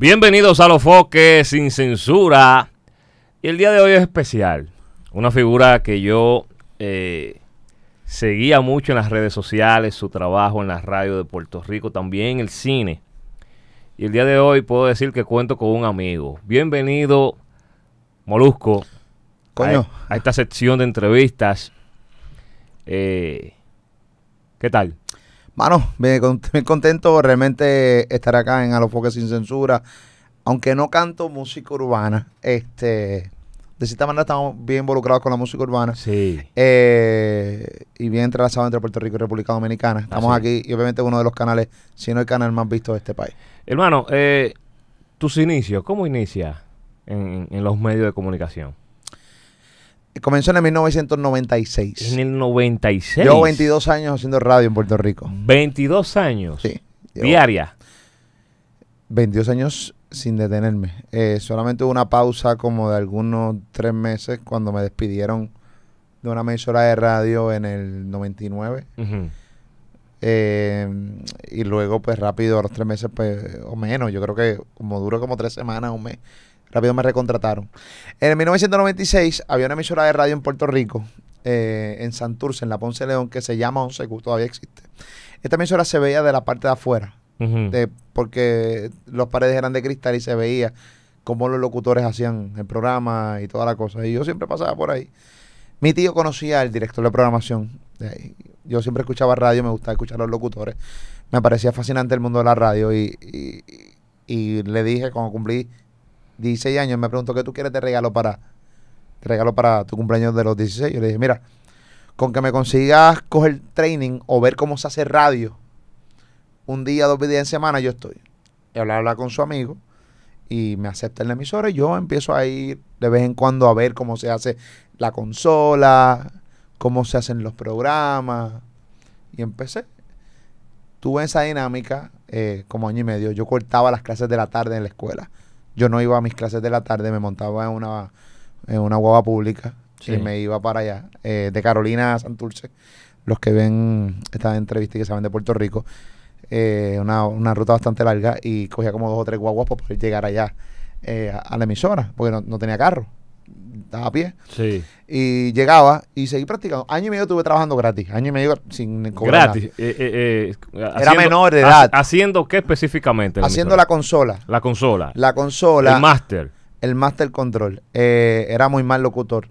Bienvenidos a Los Foques sin censura. Y el día de hoy es especial. Una figura que yo eh, seguía mucho en las redes sociales, su trabajo en la radio de Puerto Rico, también el cine. Y el día de hoy puedo decir que cuento con un amigo. Bienvenido, Molusco, Coño. A, e-, esta sección de entrevistas. Eh, ¿Qué tal? mano, bien contento realmente estar acá en Alofoque Sin Censura. Aunque no canto música urbana, este de cierta manera estamos bien involucrados con la música urbana. Sí. Eh, y bien entrelazados entre Puerto Rico y República Dominicana. Estamos aquí y obviamente uno de los canales, si no el canal más visto de este país. Hermano, eh, tus inicios, ¿cómo inicia en los medios de comunicación? Comenzó en 1996. En el 96. Llevo 22 años haciendo radio en Puerto Rico. 22 años. Sí. Diaria. 22 años sin detenerme. Eh, solamente hubo una pausa como de algunos tres meses cuando me despidieron de una emisora de radio en el 99. Eh, y luego, pues rápido, a los tres meses pues, o menos. Yo creo que como duró como tres semanas, un mes Rápido me recontrataron. En 1996 había una emisora de radio en Puerto Rico, eh, en Santurce, en la Ponce León, que se llama 11 que todavía existe. Esta emisora se veía de la parte de afuera, porque los paredes eran de cristal y se veía cómo los locutores hacían el programa y toda la cosa. Y yo siempre pasaba por ahí. Mi tío conocía al director de programación. Yo siempre escuchaba radio, me gustaba escuchar a los locutores. Me parecía fascinante el mundo de la radio y, y le dije cuando cumplí 16 años, me preguntó, ¿qué tú quieres te regalo para, te regalo para tu cumpleaños de los 16? Yo le dije, mira, con que me consigas coger training o ver cómo se hace radio un día, dos días en semana, yo estoy. Y habla, con su amigo y me acepta en la emisora y yo empiezo a ir de vez en cuando a ver cómo se hace la consola, cómo se hacen los programas. Y empecé. Tuve esa dinámica eh, como año y medio. Yo cortaba las clases de la tarde en la escuela yo no iba a mis clases de la tarde, me montaba en una, en una guagua pública y me iba para allá, eh, de Carolina a Santurce. Los que ven esta entrevista y que saben de Puerto Rico, eh, una, ruta bastante larga y cogía como dos o tres guaguas para poder llegar allá eh, a, la emisora, porque no tenía carro a pie. Y llegaba y seguí practicando. Año y medio estuve trabajando gratis. Año y medio sin cobrar. Gratis. Eh, eh, eh, era menor de edad. ¿Haciendo qué específicamente? haciendo la consola. La consola. La consola. El master, El master control. era muy mal locutor.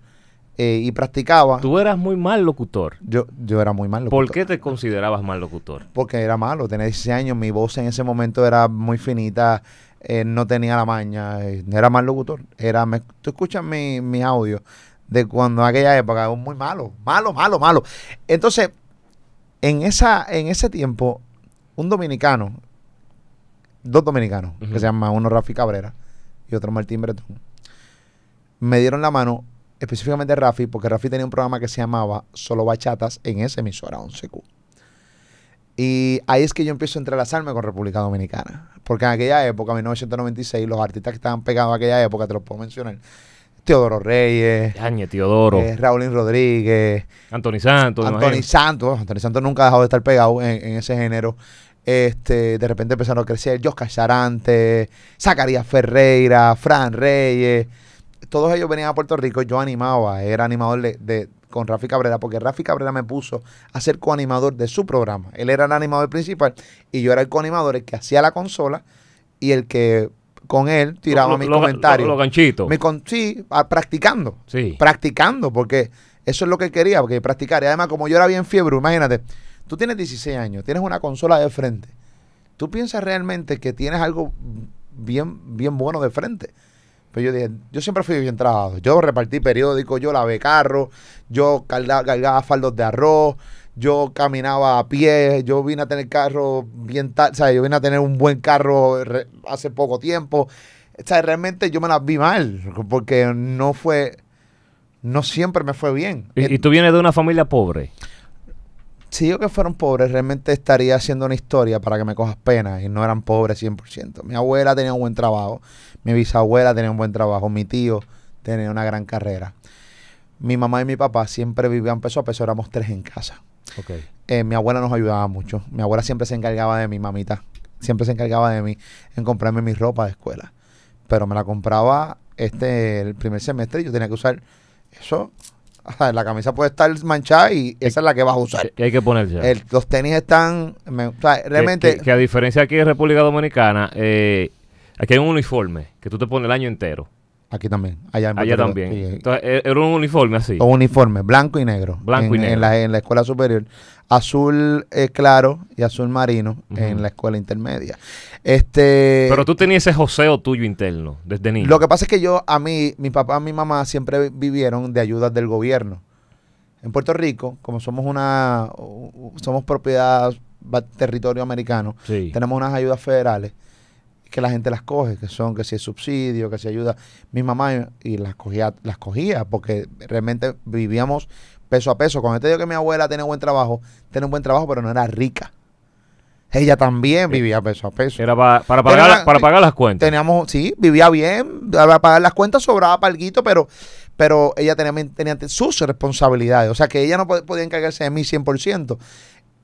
y practicaba. Tú eras muy mal locutor. Yo, yo era muy mal locutor. ¿Por te considerabas mal locutor? Porque era malo, tenía 16 años, mi voz en ese momento era muy finita, eh, no tenía la maña, eh, era mal locutor. Era, me, tú escuchas mi, audio de cuando aquella época, muy malo, malo, malo, malo. Entonces, en, esa, en ese tiempo, un dominicano, dos dominicanos, que se llaman uno Rafi Cabrera y otro Martín Bretón, me dieron la mano específicamente Rafi, porque Rafi tenía un programa que se llamaba Solo Bachatas en esa emisora 11Q. Y ahí es que yo empiezo a entrelazarme con República Dominicana. Porque en aquella época, en 1996, los artistas que estaban pegados en aquella época, te los puedo mencionar. Teodoro Reyes. Yañe, Teodoro. Eh, Rodríguez. Anthony Santos. Anthony Santos. Anthony Santos nunca ha dejado de estar pegado en, ese género. Este, de repente empezaron a crecer Josca Charante, Zacarías Ferreira, Fran Reyes. Todos ellos venían a Puerto Rico, yo animaba, era animador de, con Rafi Cabrera, porque Rafi Cabrera me puso a ser coanimador de su programa. Él era el animador principal y yo era el coanimador, el que hacía la consola y el que con él tiraba mis comentarios. Los ganchitos. sí, ah, practicando. Sí. Practicando, porque eso es lo que quería, porque practicar. Y además, como yo era bien fiebre, imagínate, tú tienes 16 años, tienes una consola de frente. ¿Tú piensas realmente que tienes algo bien, bien bueno de frente? Pero pues yo dije, yo siempre fui bien trabajado. Yo repartí periódicos, yo lavé carros, yo cargaba, faldos de arroz, yo caminaba a pie, yo vine a tener carro bien yo vine a tener un buen carro hace poco tiempo. O realmente yo me las vi mal, porque no fue, no siempre me fue bien. ¿Y, y tú vienes de una familia pobre? si yo que fueron pobres, realmente estaría haciendo una historia para que me cojas pena. Y no eran pobres 100%. Mi abuela tenía un buen trabajo. Mi bisabuela tenía un buen trabajo. Mi tío tenía una gran carrera. Mi mamá y mi papá siempre vivían peso a peso. Éramos tres en casa. Eh, mi abuela nos ayudaba mucho. Mi abuela siempre se encargaba de mi mamita. Siempre se encargaba de mí en comprarme mi ropa de escuela. Pero me la compraba este el primer semestre y yo tenía que usar eso La camisa puede estar manchada y esa es la que vas a usar. Que hay que ponerse. los tenis están. realmente. Que, a diferencia aquí en República Dominicana, eh, aquí hay un uniforme que tú te pones el año entero. Aquí también. Allá, Allá también. Entonces, e-, era un uniforme así. Un uniforme, blanco y negro. Blanco y negro. En la, escuela superior. Azul eh, claro y azul marino en la escuela intermedia. Este. Pero tú tenías ese joseo tuyo interno desde niño. Lo que pasa es que yo, a mí, mi papá, y mi mamá siempre vivieron de ayudas del gobierno. En Puerto Rico, como somos una. somos propiedad territorio americano, tenemos unas ayudas federales que la gente las coge, que son que si es subsidio, que si ayuda. Mi mamá y las cogía, las cogía porque realmente vivíamos peso a peso. Cuando te digo que mi abuela tenía buen trabajo, tenía un buen trabajo, pero no era rica. Ella también vivía peso a peso. Era para, pagar, para pagar las cuentas. Teníamos, sí, vivía bien, para pagar las cuentas sobraba palguito, pero, pero ella tenía, tenía sus responsabilidades. O sea, que ella no podía encargarse de mí 100%.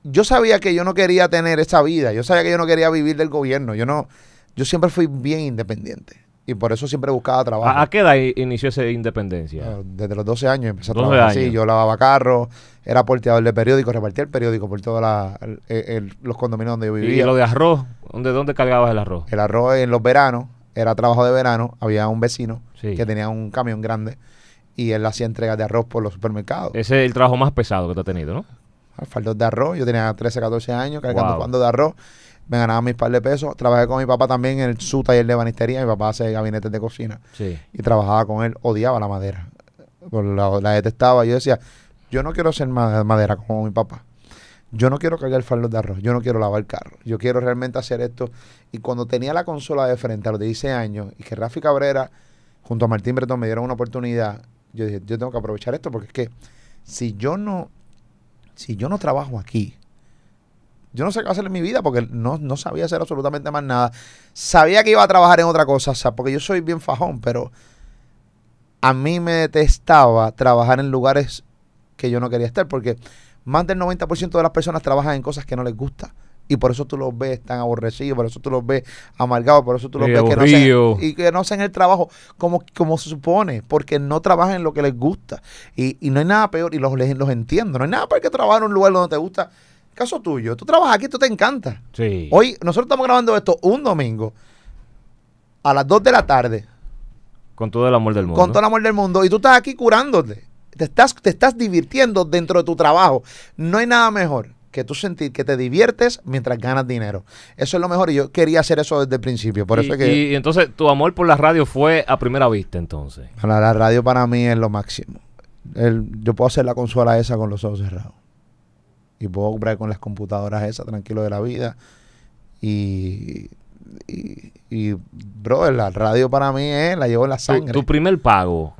Yo sabía que yo no quería tener esa vida. Yo sabía que yo no quería vivir del gobierno. Yo no yo siempre fui bien independiente. Y por eso siempre buscaba trabajo. ¿A qué edad inició esa independencia? Desde los 12 años empecé a trabajar así. Yo lavaba carros, era porteador de periódicos, repartía el periódico por todos los condominios donde yo vivía. ¿Y lo de arroz? ¿De ¿Dónde cargabas el arroz? El arroz en los veranos, era trabajo de verano. Había un vecino que tenía un camión grande y él hacía entregas de arroz por los supermercados. Ese es el trabajo más pesado que te ha tenido, ¿no? Faldos de arroz. Yo tenía 13, 14 años cargando wow. de arroz me ganaba mis par de pesos. Trabajé con mi papá también en el, su taller de banistería. Mi papá hace gabinetes de cocina. Sí. Y trabajaba con él. Odiaba la madera. La, la, detestaba. Yo decía, yo no quiero hacer madera como mi papá. Yo no quiero cargar fardos de arroz. Yo no quiero lavar el carro. Yo quiero realmente hacer esto. Y cuando tenía la consola de frente a los 16 años y que Rafi Cabrera junto a Martín Bretón me dieron una oportunidad, yo dije, yo tengo que aprovechar esto porque es que si yo no, si yo no trabajo aquí, yo no sé qué hacer en mi vida porque no, sabía hacer absolutamente más nada. Sabía que iba a trabajar en otra cosa, o sea, porque yo soy bien fajón, pero a mí me detestaba trabajar en lugares que yo no quería estar porque más del 90% de las personas trabajan en cosas que no les gusta. Y por eso tú los ves tan aborrecidos, por eso tú los ves amargados, por eso tú los ves que no, hacen, y que no hacen el trabajo como, como se supone, porque no trabajan en lo que les gusta. Y, y no hay nada peor, y los, los entiendo, no hay nada peor que trabajar en un lugar donde te gusta Caso tuyo, tú trabajas aquí, tú te encanta. Sí. Hoy nosotros estamos grabando esto un domingo a las 2 de la tarde. Con todo el amor del mundo. Con todo el amor del mundo. Y tú estás aquí curándote. Te estás, te estás divirtiendo dentro de tu trabajo. No hay nada mejor que tú sentir que te diviertes mientras ganas dinero. Eso es lo mejor y yo quería hacer eso desde el principio. Por y, eso y, entonces tu amor por la radio fue a primera vista entonces. La, radio para mí es lo máximo. yo puedo hacer la consola esa con los ojos cerrados y puedo comprar con las computadoras esas, tranquilo de la vida. Y, bro, brother, la radio para mí es, la llevo en la sangre. Tu, primer pago,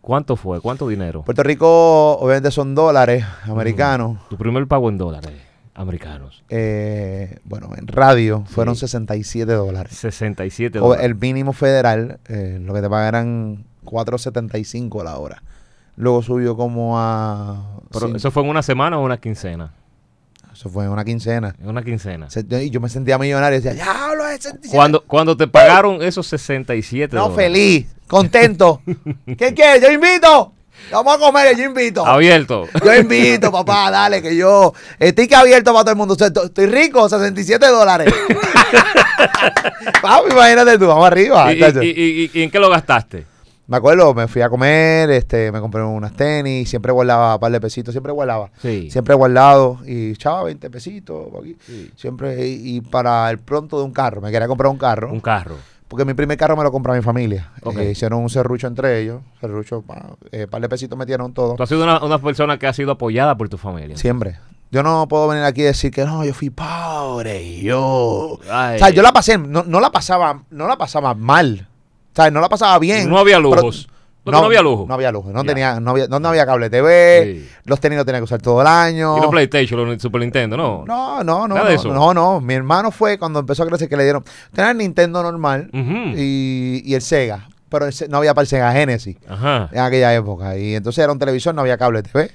¿cuánto fue? ¿Cuánto dinero? Puerto Rico, obviamente son dólares americanos. Tu primer pago en dólares americanos. Eh, bueno, en radio fueron 67 dólares. 67 dólares. el mínimo federal, eh, lo que te pagan eran 4.75 la hora. Luego subió como a eso fue en una semana o una quincena. Eso fue en una quincena. En una quincena. Y yo me sentía millonario. Decía, ya hablo 67. Cuando, cuando te pagaron esos 67 No, feliz, contento. ¿Qué quieres? Yo invito. Vamos a comer, yo invito. Abierto. Yo invito, papá, dale, que yo. Estoy que abierto para todo el mundo. Estoy rico, 67 dólares. Papi, imagínate tú, vamos arriba. y en qué lo gastaste? me acuerdo, me fui a comer, este, me compré unas tenis, siempre guardaba un par de pesitos, siempre guardaba. Sí. Siempre guardado y echaba 20 pesitos. Siempre, y, para el pronto de un carro, me quería comprar un carro. Un carro. Porque mi primer carro me lo compró mi familia. Eh, hicieron un serrucho entre ellos. Serrucho, un eh, par de pesitos metieron todo. Tú has sido una, una persona que ha sido apoyada por tu familia. Siempre. Yo no puedo venir aquí y decir que no, yo fui pobre yo. O sea, yo la pasé, no, no, la pasaba, no la pasaba mal. ¿Sabes? No la pasaba bien. No había lujos. no, había lujo. No había lujos. No, había, no, no había cable TV. Los tenis los tenía que usar todo el año. Y los PlayStation, los Super Nintendo, ¿no? No, no, no. no, de eso. no, no. Mi hermano fue cuando empezó a crecer que le dieron. Tenía el Nintendo normal y, el Sega. Pero no había para el Sega Genesis Ajá. en aquella época. Y entonces era un televisor, no había cable TV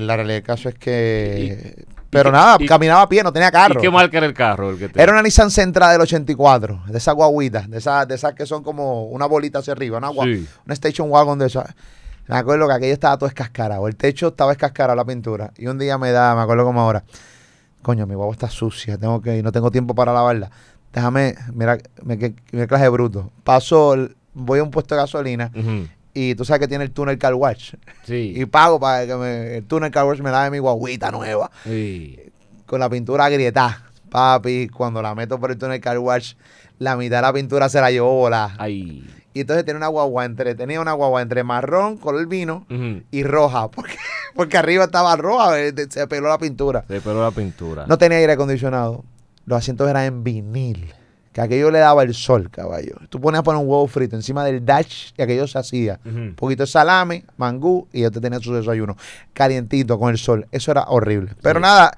la realidad del caso es que. pero nada, caminaba a pie, no tenía carro. ¿Y qué marca era el carro? Era una Nissan Sentra del 84, de esas guaguitas, de esas, de esas que son como una bolita hacia arriba, una, sí. una station wagon de esas. Me acuerdo que aquello estaba todo escascarado, el techo estaba escascarado, la pintura. Y un día me da, me acuerdo como ahora, coño, mi guagua está sucia, tengo que no tengo tiempo para lavarla. Déjame, mira, me, me, clase bruto. Paso, voy a un puesto de gasolina y tú sabes que tiene el túnel Car Watch. Sí. y pago para que el túnel Car Wash me lave mi guaguita nueva. Sí. Con la pintura agrietada. Papi, cuando la meto por el túnel Car Watch, la mitad de la pintura se la llevó bola Ay. Y entonces tenía una guagua entre, tenía una guagua entre marrón, color vino y roja. Porque, porque arriba estaba roja, eh, se peló la pintura. Se peló la pintura. No tenía aire acondicionado. Los asientos eran en vinil que aquello le daba el sol, caballo. Tú ponías para un huevo frito encima del dash y aquello se hacía. Un poquito de salame, mangú y ya te tenías su desayuno. Calientito con el sol. Eso era horrible. Pero nada,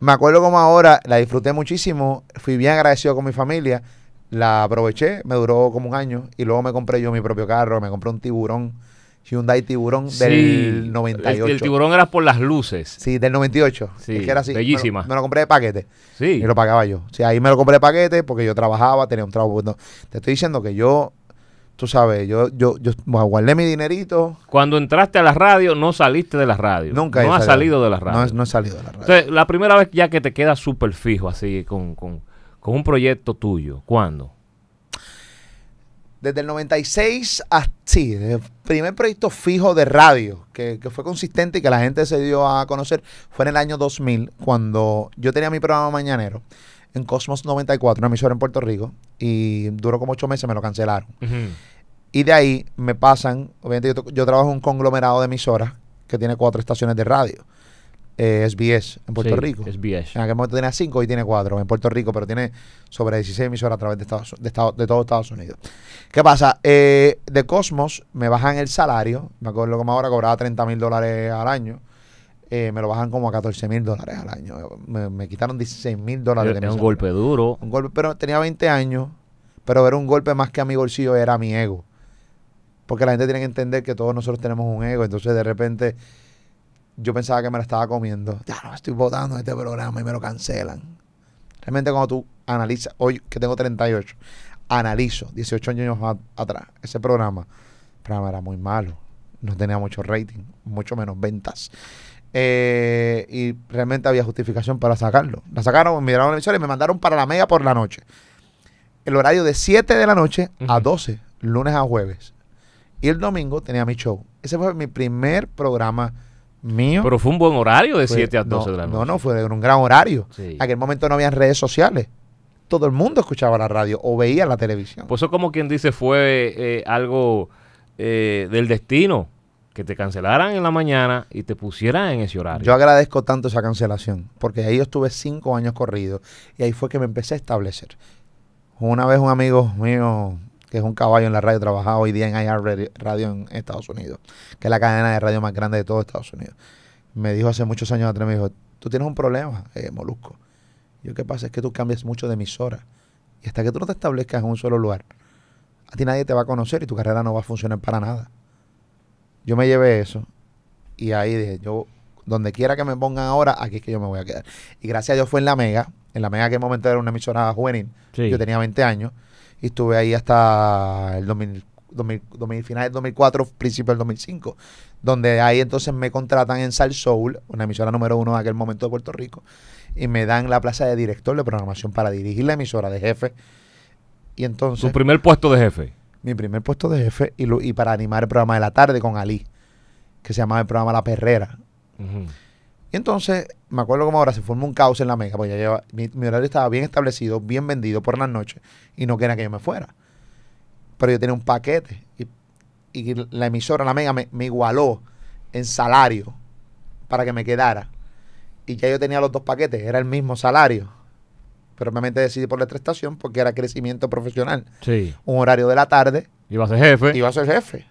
me acuerdo como ahora, la disfruté muchísimo. Fui bien agradecido con mi familia. La aproveché, me duró como un año y luego me compré yo mi propio carro, me compré un tiburón Hyundai Tiburón del 98. El, el, tiburón era por las luces. Sí, del 98. Sí, es era así. Bellísima. Me lo, compré de paquete. Sí. Y lo pagaba yo. Sí, ahí me lo compré de paquete porque yo trabajaba, tenía un trabajo. bueno te estoy diciendo que yo, tú sabes, yo, yo, yo guardé mi dinerito. Cuando entraste a la radio, no saliste de la radio. Nunca. No has salido. de la radio. No, he salido de la radio. Entonces, la primera vez ya que te quedas súper fijo así con, con un proyecto tuyo, ¿cuándo? desde el 96 hasta, sí, el primer proyecto fijo de radio que, fue consistente y que la gente se dio a conocer fue en el año 2000, cuando yo tenía mi programa mañanero en Cosmos 94, una emisora en Puerto Rico, y duró como ocho meses, me lo cancelaron. Y de ahí me pasan, obviamente yo, yo trabajo en un conglomerado de emisoras que tiene cuatro estaciones de radio. SBS eh, en Puerto Rico. SBS. En aquel momento tenía 5 y tiene 4 en Puerto Rico, pero tiene sobre 16 emisoras a través de, Estados, de, de todo Estados Unidos. ¿Qué pasa? Eh, de Cosmos me bajan el salario, me acuerdo como ahora cobraba 30 eh, mil dólares al año. me lo bajan como a 14 mil dólares al año. Me, quitaron 16 mil dólares. un golpe duro. Un golpe, pero tenía 20 años, pero era un golpe más que a mi bolsillo, era mi ego. Porque la gente tiene que entender que todos nosotros tenemos un ego. Entonces, de repente, yo pensaba que me la estaba comiendo. Ya no, estoy votando este programa y me lo cancelan. Realmente cuando tú analizas, hoy que tengo 38, analizo 18 años atrás ese programa, programa era muy malo, no tenía mucho rating, mucho menos ventas. Eh, y realmente había justificación para sacarlo. La sacaron, me miraron la emisora y me mandaron para la media por la noche. El horario de 7 de la noche a 12, lunes a jueves. Y el domingo tenía mi show. Ese fue mi primer programa mío. Pero fue un buen horario de 7 a 12 no, de la noche. No, no, fue un gran horario. En aquel momento no había redes sociales. Todo el mundo escuchaba la radio o veía la televisión. Pues eso como quien dice fue eh, algo eh, del destino, que te cancelaran en la mañana y te pusieran en ese horario. Yo agradezco tanto esa cancelación, porque ahí yo estuve cinco años corrido y ahí fue que me empecé a establecer. Una vez un amigo mío que es un caballo en la radio, trabajado hoy día en IR Radio en Estados Unidos, que es la cadena de radio más grande de todo Estados Unidos. Me dijo hace muchos años atrás, me dijo, tú tienes un problema, eh, Molusco. Yo, ¿qué pasa? Es que tú cambias mucho de emisora. Y hasta que tú no te establezcas en un solo lugar, a ti nadie te va a conocer y tu carrera no va a funcionar para nada. Yo me llevé eso y ahí dije, yo, donde quiera que me pongan ahora, aquí es que yo me voy a quedar. Y gracias a Dios fue en la Mega, en la mega que aquel momento era una emisora juvenil. Yo tenía 20 años y estuve ahí hasta el final 2000, del 2004, principio del 2005, donde ahí entonces me contratan en Sal Soul, una emisora número uno en aquel momento de Puerto Rico, y me dan la plaza de director de programación para dirigir la emisora de jefe. Y entonces... Su primer puesto de jefe? Mi primer puesto de jefe y, y para animar el programa de la tarde con Ali, que se llamaba el programa La Perrera. Ajá. Y entonces, me acuerdo como ahora, se formó un caos en la mega, porque ya lleva, mi, horario estaba bien establecido, bien vendido por las noches, y no quería que yo me fuera. Pero yo tenía un paquete, y, la emisora, la mega, me, igualó en salario para que me quedara. Y ya yo tenía los dos paquetes, era el mismo salario. Pero obviamente decidí por la otra estación porque era crecimiento profesional. Sí. Un horario de la tarde. Iba a ser jefe. Iba a ser jefe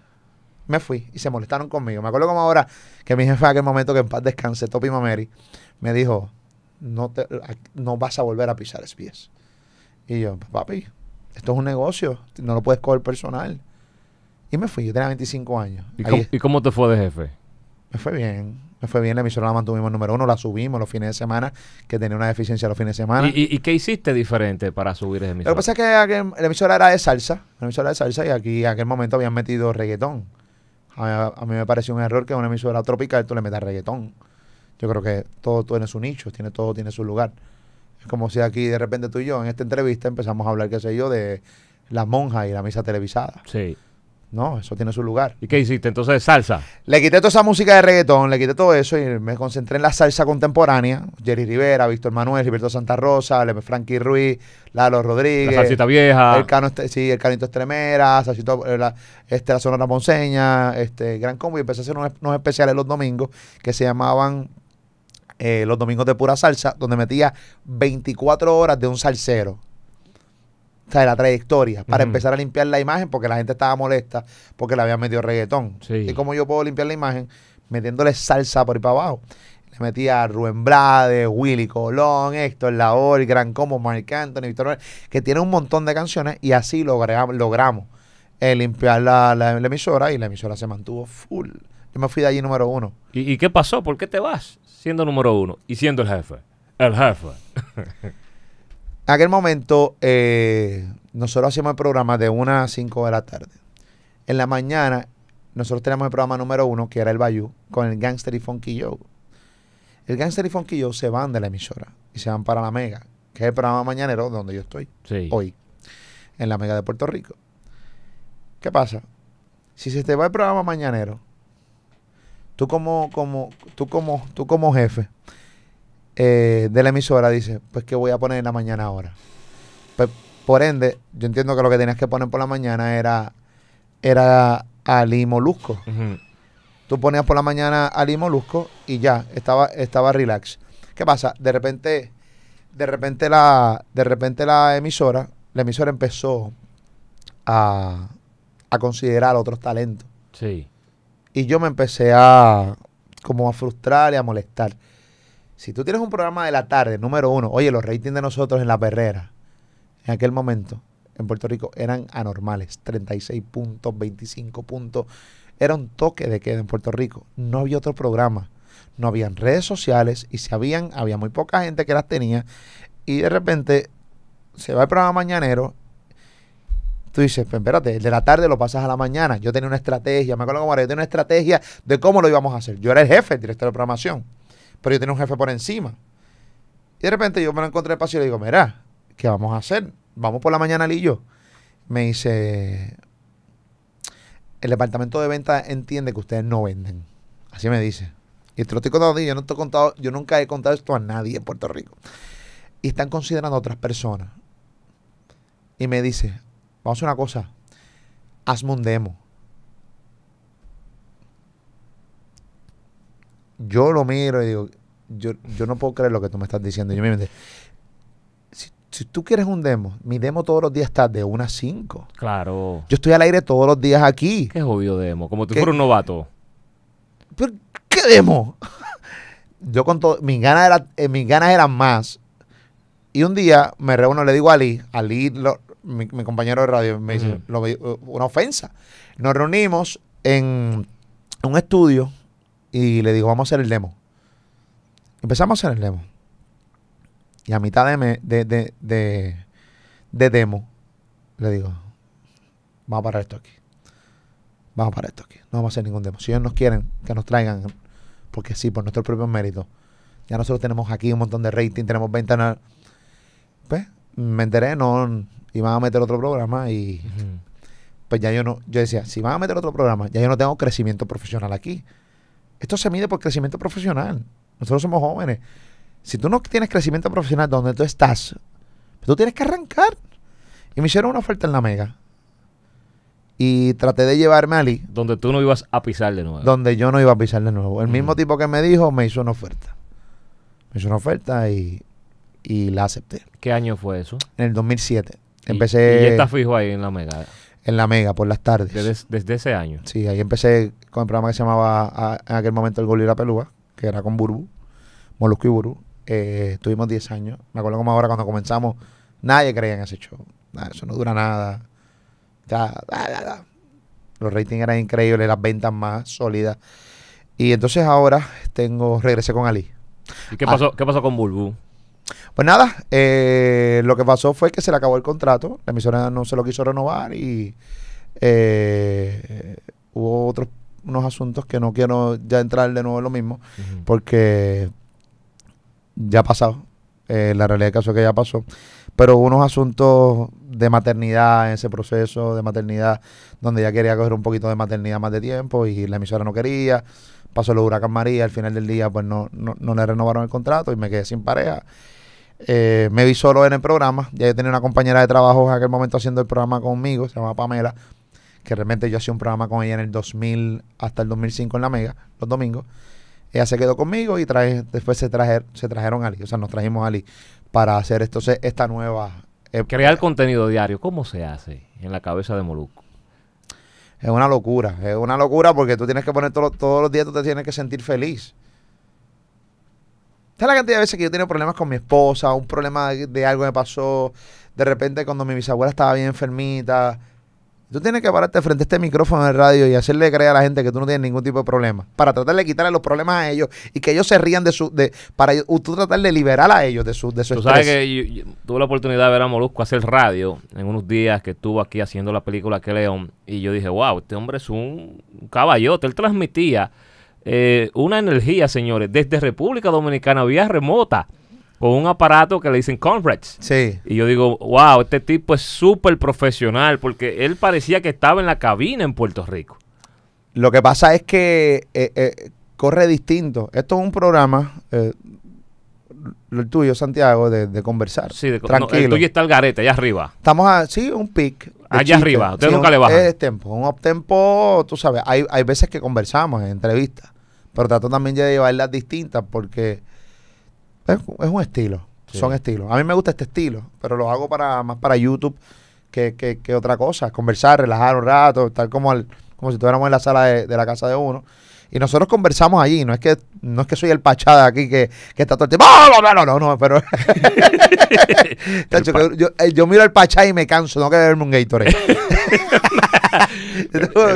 me fui y se molestaron conmigo. Me acuerdo como ahora que mi jefe en aquel momento que en paz descanse, Topi Mameri, me dijo, no, te, no vas a volver a pisar pies Y yo, papi, esto es un negocio, no lo puedes coger personal. Y me fui, yo tenía 25 años. ¿Y, cómo, te fue de jefe? Me fue bien, me fue bien, la emisora la mantuvimos número uno, la subimos los fines de semana, que tenía una deficiencia los fines de semana. ¿Y, qué hiciste diferente para subir esa emisora? Lo que pasa es que la emisora era de salsa, la emisora de salsa y aquí en aquel momento habían metido reggaetón. A mí, me parece un error que una emisora tropical tú le metas reggaetón. Yo creo que todo tiene su nicho, tiene, todo tiene su lugar. Es como si aquí de repente tú y yo en esta entrevista empezamos a hablar, qué sé yo, de las monjas y la misa televisada. Sí. No, eso tiene su lugar. ¿Y qué hiciste entonces? ¿Salsa? Le quité toda esa música de reggaetón, le quité todo eso y me concentré en la salsa contemporánea. Jerry Rivera, Víctor Manuel, Gilberto Santa Rosa, Frankie Ruiz, Lalo Rodríguez. La salsita vieja. El Cano, este, sí, el Canito Estremera, eh, la, este, la Sonora Ponceña, este, Gran Combo. Y empecé a hacer unos, especiales los domingos que se llamaban eh, Los Domingos de Pura Salsa, donde metía 24 horas de un salsero o sea, la trayectoria, para empezar a limpiar la imagen, porque la gente estaba molesta porque le habían metido reggaetón. Y como yo puedo limpiar la imagen, metiéndole salsa por ahí para abajo. Le metía a Rubén Blades, Willy Colón, Héctor Laor, Gran Como, Mark Anthony, Víctor que tiene un montón de canciones y así logramos, eh, limpiar la, emisora y la emisora se mantuvo full. Yo me fui de allí número uno. ¿Y, ¿Y qué pasó? ¿Por qué te vas siendo número uno y siendo el jefe? El jefe. En aquel momento, eh, nosotros hacíamos el programa de 1 a 5 de la tarde. En la mañana, nosotros teníamos el programa número uno, que era el Bayou, con el Gangster y Funky Joe. El Gangster y Funky Joe se van de la emisora y se van para la Mega, que es el programa mañanero donde yo estoy hoy, en la Mega de Puerto Rico. ¿Qué pasa? Si se te va el programa mañanero, tú como, como, tú como, tú como jefe, eh, de la emisora dice, pues que voy a poner en la mañana ahora? Pues, por ende, yo entiendo que lo que tenías que poner por la mañana era, era Ali Molusco. Tú ponías por la mañana Ali Molusco y ya, estaba, estaba relax. ¿Qué pasa? De repente, de repente la, de repente la emisora, la emisora empezó a, a considerar otros talentos. Sí. Y yo me empecé a como a frustrar y a molestar. Si tú tienes un programa de la tarde, número uno, oye, los ratings de nosotros en la perrera, en aquel momento, en Puerto Rico, eran anormales. 36 puntos, 25 puntos. Era un toque de queda en Puerto Rico. No había otro programa. No habían redes sociales y si habían, había muy poca gente que las tenía. Y de repente se va el programa mañanero tú dices, pues espérate, el de la tarde lo pasas a la mañana. Yo tenía una estrategia, me acuerdo como era, yo tenía una estrategia de cómo lo íbamos a hacer. Yo era el jefe, el director de programación pero yo tenía un jefe por encima. Y de repente yo me lo encontré paso y le digo, mira, ¿qué vamos a hacer? Vamos por la mañana, Lillo. Me dice, el departamento de ventas entiende que ustedes no venden. Así me dice. Y te lo estoy contando, yo, no te he contado, yo nunca he contado esto a nadie en Puerto Rico. Y están considerando otras personas. Y me dice, vamos a hacer una cosa, hazme un demo. yo lo miro y digo, yo, yo no puedo creer lo que tú me estás diciendo. yo me mente, si, tú quieres un demo, mi demo todos los días está de 1 a 5. Claro. Yo estoy al aire todos los días aquí. Qué obvio demo, como tú fueras un novato. ¿Pero qué demo? yo con todo, mis ganas, era, eh, mis ganas eran más. Y un día me reúno, le digo a Ali, Ali, mi, compañero de radio, me dice, una ofensa. Nos reunimos en un estudio y le digo, vamos a hacer el demo. Empezamos a hacer el demo. Y a mitad de, demo, le digo, vamos a parar esto aquí. Vamos a parar esto aquí. No vamos a hacer ningún demo. Si ellos nos quieren, que nos traigan, porque sí, por nuestro propio mérito. Ya nosotros tenemos aquí un montón de rating, tenemos ventanas. Pues, me enteré, no, iban a meter otro programa y... Pues ya yo no, yo decía, si van a meter otro programa, ya yo no tengo crecimiento profesional aquí. Esto se mide por crecimiento profesional. Nosotros somos jóvenes. Si tú no tienes crecimiento profesional donde tú estás, pues tú tienes que arrancar. Y me hicieron una oferta en la mega. Y traté de llevarme a Donde tú no ibas a pisar de nuevo. Donde yo no iba a pisar de nuevo. El mismo tipo que me dijo me hizo una oferta. Me hizo una oferta y, la acepté. ¿Qué año fue eso? En el 2007. Empecé. ¿Y, está fijo ahí en la mega? En la mega, por las tardes. Desde, desde ese año. Sí, ahí empecé con el programa que se llamaba en aquel momento El Gol y la Pelúa, que era con Burbu, Molusco y Burbu. Eh, estuvimos 10 años. Me acuerdo como ahora cuando comenzamos, nadie creía en ese show. eso no dura nada. Los ratings eran increíbles, las ventas más sólidas. Y entonces ahora tengo, regresé con Ali. ¿Y qué pasó, ah. ¿qué pasó con Burbu? Pues nada, eh, lo que pasó fue que se le acabó el contrato, la emisora no se lo quiso renovar y eh, hubo otros unos asuntos que no quiero ya entrar de nuevo en lo mismo, porque ya ha pasado. Eh, la realidad del caso es que ya pasó. Pero hubo unos asuntos de maternidad en ese proceso, de maternidad, donde ya quería coger un poquito de maternidad más de tiempo y la emisora no quería. Pasó el huracán María, al final del día, pues no, no, no le renovaron el contrato y me quedé sin pareja. Eh, me vi solo en el programa. Ya tenía una compañera de trabajo en aquel momento haciendo el programa conmigo, se llama Pamela que realmente yo hacía un programa con ella en el 2000 hasta el 2005 en la Mega, los domingos. Ella se quedó conmigo y trae, después se, se trajeron a Ali, o sea, nos trajimos a Ali para hacer entonces esta nueva... E- Crear contenido diario, ¿cómo se hace en la cabeza de Moluco? Es una locura, es una locura porque tú tienes que poner todo, todos los días, tú te tienes que sentir feliz. es la cantidad de veces que yo he tenido problemas con mi esposa? Un problema de, algo me pasó. De repente, cuando mi bisabuela estaba bien enfermita, Tú tienes que pararte frente a este micrófono de radio y hacerle creer a la gente que tú no tienes ningún tipo de problema. Para tratar de quitarle los problemas a ellos y que ellos se rían de su. De, para tú tratar de liberar a ellos de su, de su Tú sabes que tuve la oportunidad de ver a Molusco hacer radio en unos días que estuvo aquí haciendo la película Que León. Y yo dije, wow, este hombre es un caballote. Él transmitía eh, una energía, señores, desde República Dominicana, vía remota con un aparato que le dicen conference. Sí. Y yo digo, wow, este tipo es súper profesional porque él parecía que estaba en la cabina en Puerto Rico. Lo que pasa es que eh, eh, corre distinto. Esto es un programa, lo eh, el tuyo, Santiago, de, conversar. Sí, de, tranquilo. el tuyo está el garete, allá arriba. Estamos sí, un pic. Allá arriba, usted nunca le baja. un uptempo, tú sabes, hay, hay veces que conversamos en entrevistas, pero trato también de las distintas porque es, un estilo. Son estilos. A mí me gusta este estilo, pero lo hago para más para YouTube que, que, que otra cosa. Conversar, relajar un rato, estar como, al, como si estuviéramos en la sala de, de la casa de uno y nosotros conversamos allí. No es que, no es que soy el pachada aquí que, que está todo el tiempo. Ah, no, no, no, no, pero. Eh, yo, miro el pachá y me canso, no quiero verme un Gatorade.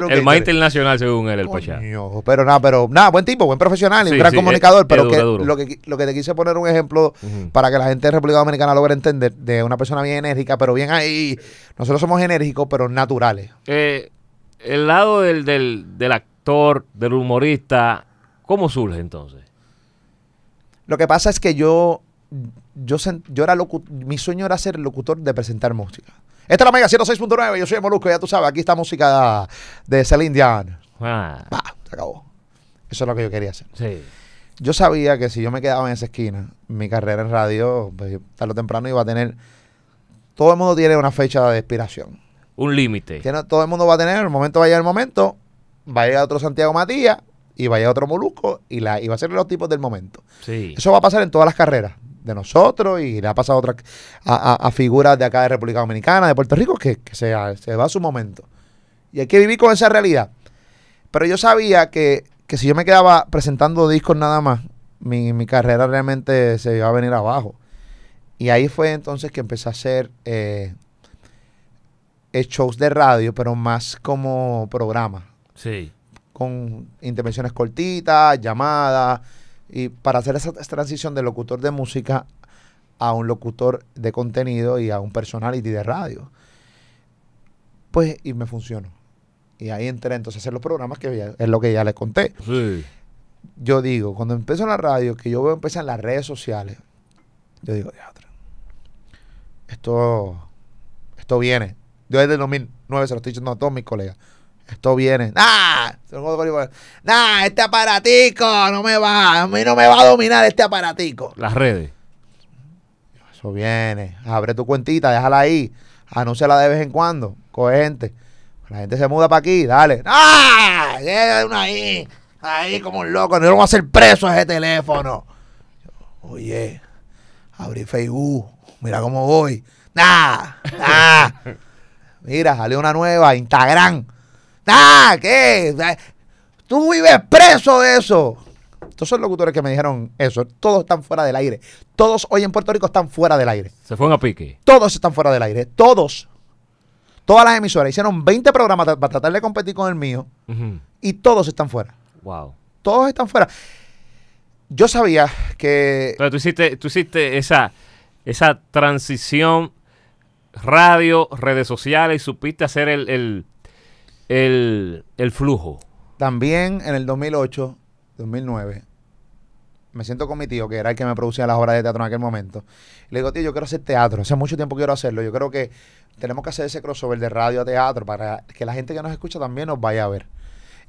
el, más internacional según él, el Pachá. Pero nada, pero nada, buen tipo, buen profesional y un gran comunicador. pero lo, que, te quise poner un ejemplo para que la gente de República Dominicana logre entender de una persona bien enérgica, pero bien ahí. Nosotros somos enérgicos, pero naturales. Eh, el lado del, actor, del humorista, ¿cómo surge entonces? Lo que pasa es que yo yo, yo era mi sueño era ser locutor de presentar música. Esta es la Mega 106.9. Yo soy el Molusco, ya tú sabes. Aquí está música de Celine Dion. Ah. se acabó. Eso es lo que yo quería hacer. Sí. Yo sabía que si yo me quedaba en esa esquina, mi carrera en radio, pues, tarde o temprano iba a tener. Todo el mundo tiene una fecha de expiración. Un límite. Todo el mundo va a tener, el momento va a llegar el momento, va a llegar otro Santiago Matías, y vaya otro molusco y, la, va a ser los tipos del momento. Sí. Eso va a pasar en todas las carreras de nosotros y le ha pasado a, a, figuras de acá de República Dominicana, de Puerto Rico, que, se, va a su momento. Y hay que vivir con esa realidad. Pero yo sabía que, si yo me quedaba presentando discos nada más, mi, carrera realmente se iba a venir abajo. Y ahí fue entonces que empecé a hacer eh, eh, shows de radio, pero más como programa. Sí con intervenciones cortitas, llamadas, y para hacer esa transición de locutor de música a un locutor de contenido y a un personality de radio. Pues, y me funcionó. Y ahí entré entonces hacer los programas, que es lo que ya les conté. Yo digo, cuando empiezo la radio, que yo veo empezar en las redes sociales, yo digo, esto, esto viene. Yo desde el 2009 se lo estoy diciendo a todos mis colegas. Esto viene. ¡Nah! ¡Nah! Este aparatico no me va. A mí no me va a dominar este aparatico. Las redes. Eso viene. Abre tu cuentita, déjala ahí. Anúnciala de vez en cuando. Coge gente. La gente se muda para aquí, dale. ¡Ah! una ahí. Ahí como un loco. No vamos a hacer preso a ese teléfono. Oye, abrí Facebook. Mira cómo voy. ¡Nah! ¡Nah! Mira, salió una nueva, Instagram. Ah, ¿qué? Ah, tú vives preso de eso. Todos son locutores que me dijeron eso. Todos están fuera del aire. Todos hoy en Puerto Rico están fuera del aire. Se fueron a pique. Todos están fuera del aire. Todos. Todas las emisoras hicieron 20 programas para tratar de competir con el mío. Y todos están fuera. Wow. Todos están fuera. Yo sabía que. Pero tú hiciste, tú hiciste esa, esa transición radio, redes sociales, y supiste hacer el, el el, flujo. También en el 2008, 2009, me siento con mi tío, que era el que me producía las obras de teatro en aquel momento. le digo, tío, yo quiero hacer teatro. Hace mucho tiempo quiero hacerlo. Yo creo que tenemos que hacer ese crossover de radio a teatro para que la gente que nos escucha también nos vaya a ver.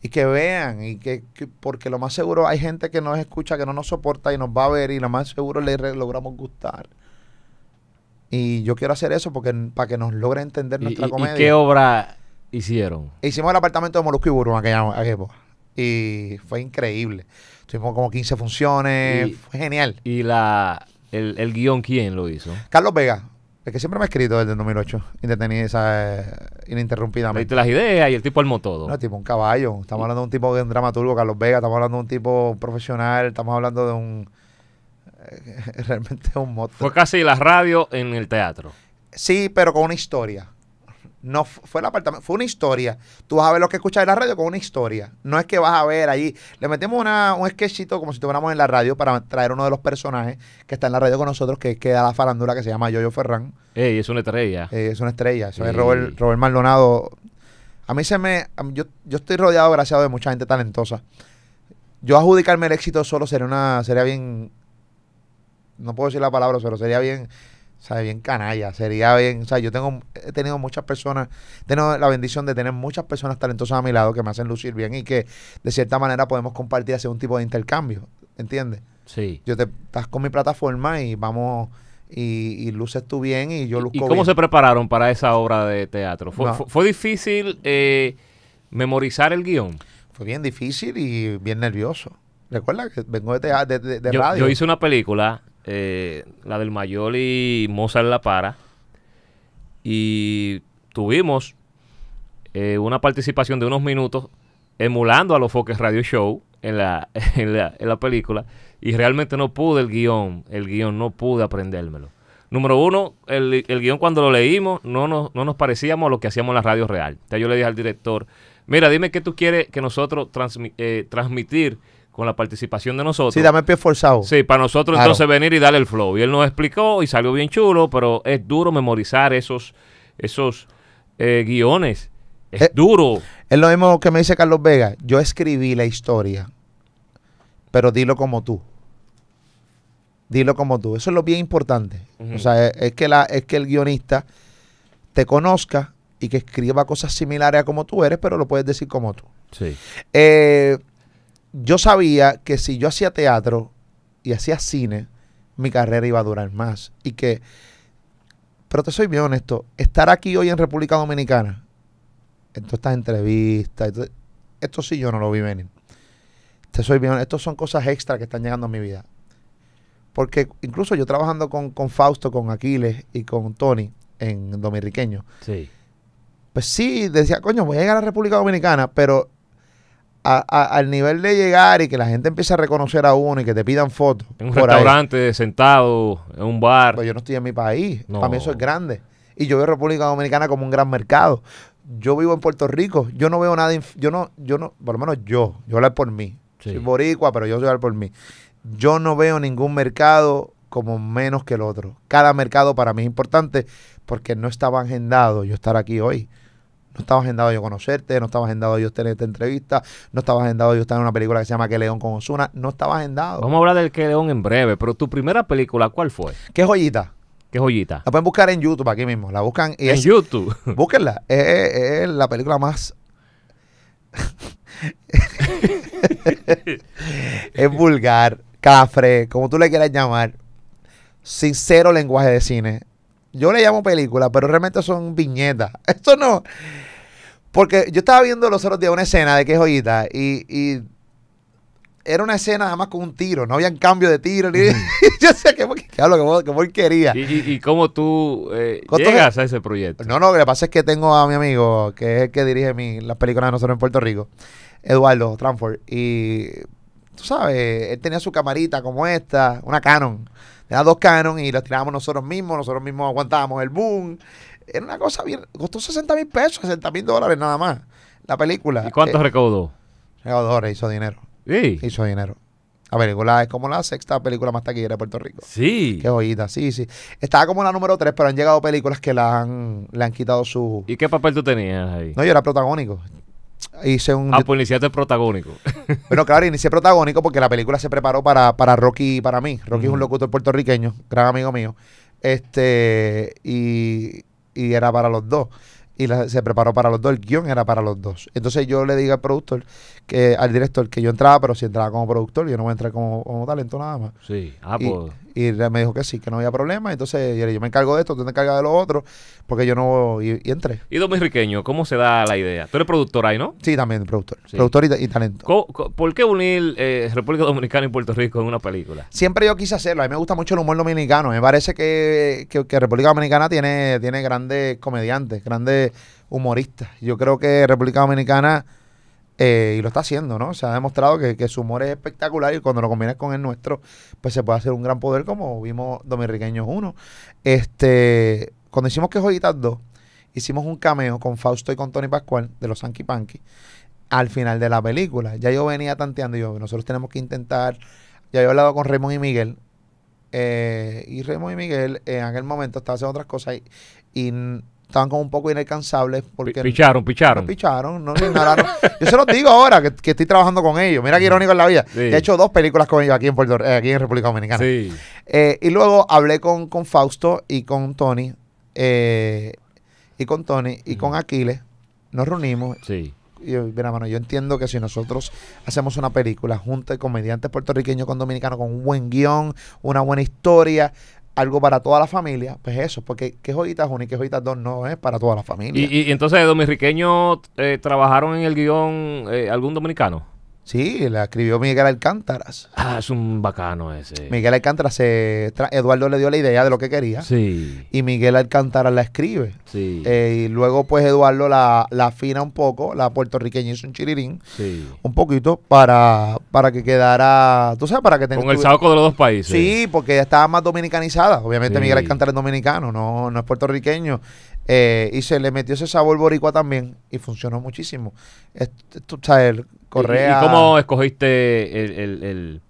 Y que vean, y que, porque lo más seguro hay gente que nos escucha, que no nos soporta y nos va a ver, y lo más seguro le logramos gustar. Y yo quiero hacer eso porque para que nos logre entender nuestra comedia. ¿Y qué obra Hicieron. Hicimos el apartamento de Molusco y Burro en aquella, época. Y fue increíble. Tuvimos como 15 funciones. fue genial. ¿Y la, el, guión quién lo hizo? Carlos Vega. es que siempre me ha escrito desde el 2008. Indetenido, esa, ininterrumpidamente. las ideas y el tipo armó todo. No, tipo un caballo. Estamos hablando de un tipo de un dramaturgo, Carlos Vega. Estamos hablando de un tipo profesional. Estamos hablando de un... Realmente un moto Fue casi la radio en el teatro. Sí, pero con una historia. No fue el apartamento, fue una historia. Tú vas a ver lo que escuchas en la radio con una historia. No es que vas a ver allí. Le metemos una, un sketchito como si estuviéramos en la radio para traer uno de los personajes que está en la radio con nosotros, que, queda la farándula que se llama Yoyo Ferran. Ey, es una estrella. Eh, es una estrella. Es Robert, Robert Maldonado. A mí se me. Yo, estoy rodeado, gracias de mucha gente talentosa. Yo adjudicarme el éxito solo sería una. Sería bien. No puedo decir la palabra, pero sería bien sabe bien canalla, sería bien, o sea, yo tengo, he tenido muchas personas, Tengo la bendición de tener muchas personas talentosas a mi lado que me hacen lucir bien y que de cierta manera podemos compartir, hacer un tipo de intercambio, ¿entiendes? Sí. Yo te, estás con mi plataforma y vamos... Y, luces tú bien y yo luzco ¿Y cómo se prepararon para esa obra de teatro? ¿Fue, difícil eh, memorizar el guión? Fue bien difícil y bien nervioso. Recuerda que vengo de, de, radio. Yo hice una película eh, la del Mayor y Mozart La Para. Y tuvimos eh, una participación de unos minutos emulando a los Foques Radio Show en la, en la, película. Y realmente no pude el guión, el guión no pude aprendérmelo. Número uno, el, guión cuando lo leímos no nos, no nos parecíamos a lo que hacíamos en la radio real. Entonces yo le dije al director, mira, dime qué tú quieres que nosotros eh, transmitir con la participación de nosotros. Sí, dame el pie forzado. Sí, para nosotros entonces venir y darle el flow. Y él nos explicó y salió bien chulo, pero es duro memorizar esos, esos eh, guiones. Es eh, duro. Es lo mismo que me dice Carlos Vega. Yo escribí la historia, pero dilo como tú. Dilo como tú. Eso es lo bien importante. O sea, es, que la, es que el guionista te conozca y que escriba cosas similares a como tú eres, pero lo puedes decir como tú. Sí. Eh, yo sabía que si yo hacía teatro y hacía cine, mi carrera iba a durar más. Y que, pero te soy bien honesto, estar aquí hoy en República Dominicana, en todas estas entrevistas, esto, sí yo no lo vi venir. Te soy bien, estos son cosas extra que están llegando a mi vida. Porque incluso yo trabajando con, Fausto, con Aquiles y con Tony en Dominiqueño. Sí. Pues sí, decía, coño, voy a llegar a la República Dominicana, pero al nivel de llegar y que la gente empiece a reconocer a uno y que te pidan fotos. En un restaurante, sentado, en un bar. Pues yo no estoy en mi país. Para mí eso es grande. Y yo veo República Dominicana como un gran mercado. Yo vivo en Puerto Rico. Yo no veo nada. Yo no, yo no, por lo menos yo. Yo hablar por mí. Soy boricua, pero yo soy hablar por mí. Yo no veo ningún mercado como menos que el otro. Cada mercado para mí es importante porque no estaba agendado yo estar aquí hoy no estaba agendado yo conocerte, no estaba agendado yo tener esta entrevista, no estaba agendado yo estar en una película que se llama Que León con Osuna, no estaba agendado. Vamos a hablar del Que León en breve, pero tu primera película, ¿cuál fue? ¿Qué joyita? ¿Qué joyita? La pueden buscar en YouTube aquí mismo, la buscan. Y en YouTube. Búsquenla, es, es la película más... es vulgar, cafre, como tú le quieras llamar, sincero lenguaje de cine. Yo le llamo película, pero realmente son viñetas. Esto no. Porque yo estaba viendo los otros días una escena de que es joyita y, era una escena además con un tiro, no había cambio de tiro. Ni, yo sé que, lo que, porquería. ¿Y, y, y cómo tú eh, llegas a ese proyecto? No, no, lo que pasa es que tengo a mi amigo, que es el que dirige las películas de nosotros en Puerto Rico, Eduardo Tranford, y tú sabes, él tenía su camarita como esta, una Canon. Tenía dos Canon y las tirábamos nosotros mismos, nosotros mismos aguantábamos el boom, era una cosa bien. Costó 60 mil pesos, 60 mil dólares nada más. La película. ¿Y cuánto eh, recaudó? Recaudó, hizo dinero. Sí. Hizo dinero. La película es como la sexta película más taquillera de Puerto Rico. Sí. Qué joyita, sí, sí. Estaba como la número tres, pero han llegado películas que la han, le han quitado su. ¿Y qué papel tú tenías ahí? No, yo era protagónico. Hice un. Ah, pues iniciaste protagónico. bueno, claro, inicié protagónico porque la película se preparó para, Rocky y para mí. Rocky es un locutor puertorriqueño, gran amigo mío. Este, y y era para los dos. Y se preparó para los dos, el guión era para los dos. Entonces yo le digo al productor que, al director que yo entraba, pero si entraba como productor, yo no voy a entrar como, talento nada más. Sí, ah, y, pues. y me dijo que sí, que no había problema. Entonces yo, me encargo de esto, tú te encargas de lo otro, porque yo no. Y, entré. Y Dominiqueño, ¿cómo se da la idea? Tú eres productor ahí, ¿no? Sí, también, productor. Productor y, talento. ¿Por qué unir eh, República Dominicana y Puerto Rico en una película? Siempre yo quise hacerlo. A mí me gusta mucho el humor dominicano. Me parece que, que República Dominicana tiene, tiene grandes comediantes, grandes humoristas. Yo creo que República Dominicana eh, y lo está haciendo, ¿no? Se ha demostrado que, su humor es espectacular y cuando lo combinas con el nuestro, pues se puede hacer un gran poder, como vimos Dominriqueños 1. Este, cuando hicimos que Joyitas 2, hicimos un cameo con Fausto y con Tony Pascual de los Sanky Panky al final de la película. Ya yo venía tanteando y yo, nosotros tenemos que intentar. Ya yo he hablado con Raymond y Miguel. Eh, y Raymond y Miguel en aquel momento estaban haciendo otras cosas y estaban como un poco inalcanzables. Porque picharon, picharon. No picharon, no ignoraron. Yo se los digo ahora que, estoy trabajando con ellos. Mira qué irónico en la vida. He hecho dos películas con ellos aquí en, Puerto, eh, aquí en República Dominicana. Eh, y luego hablé con, Fausto y con Tony. Eh, y con Tony y con Aquiles. Nos reunimos. Sí. Y yo, mira, mano, yo entiendo que si nosotros hacemos una película junto de comediantes puertorriqueños con dominicanos, con un buen guión, una buena historia, algo para toda la familia, pues eso, porque qué joyitas una y qué joyitas dos no es para toda la familia. ¿Y, entonces, dominiqueños eh, trabajaron en el guión eh, algún dominicano? Sí, la escribió Miguel Alcántaras. Ah, es un bacano ese. Miguel Alcántara se. Eh, Eduardo le dio la idea de lo que quería. Sí. Y Miguel Alcántara la escribe. Sí. Eh, y luego, pues, Eduardo la, afina un poco, la puertorriqueña hizo un chirirín. Sí. Un poquito para, para que quedara. Tú sabes, para que tenga. Con el saco de los dos países. Sí, porque estaba más dominicanizada. Obviamente, Miguel Alcántara es dominicano, no, no es puertorriqueño. Eh, y se le metió ese sabor boricua también y funcionó muchísimo. Esto, sabes... ¿Y, cómo escogiste el,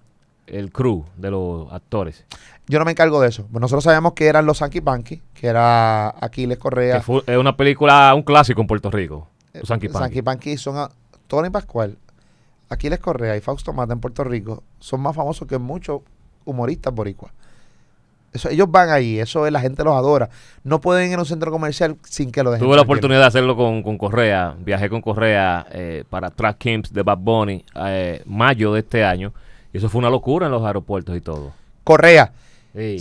el, crew de los actores? Yo no me encargo de eso. Pues nosotros sabemos que eran los Sanky Punky, que era Aquiles Correa. es una película, un clásico en Puerto Rico. Eh, los Sanky Panky. son Tony Pascual, Aquiles Correa y Fausto Mata en Puerto Rico. Son más famosos que muchos humoristas boricuas ellos van ahí, eso es, la gente los adora. No pueden ir a un centro comercial sin que lo dejen. Tuve la oportunidad de hacerlo con, Correa, viajé con Correa eh, para Track Camps de Bad Bunny, eh, mayo de este año, y eso fue una locura en los aeropuertos y todo. Correa, que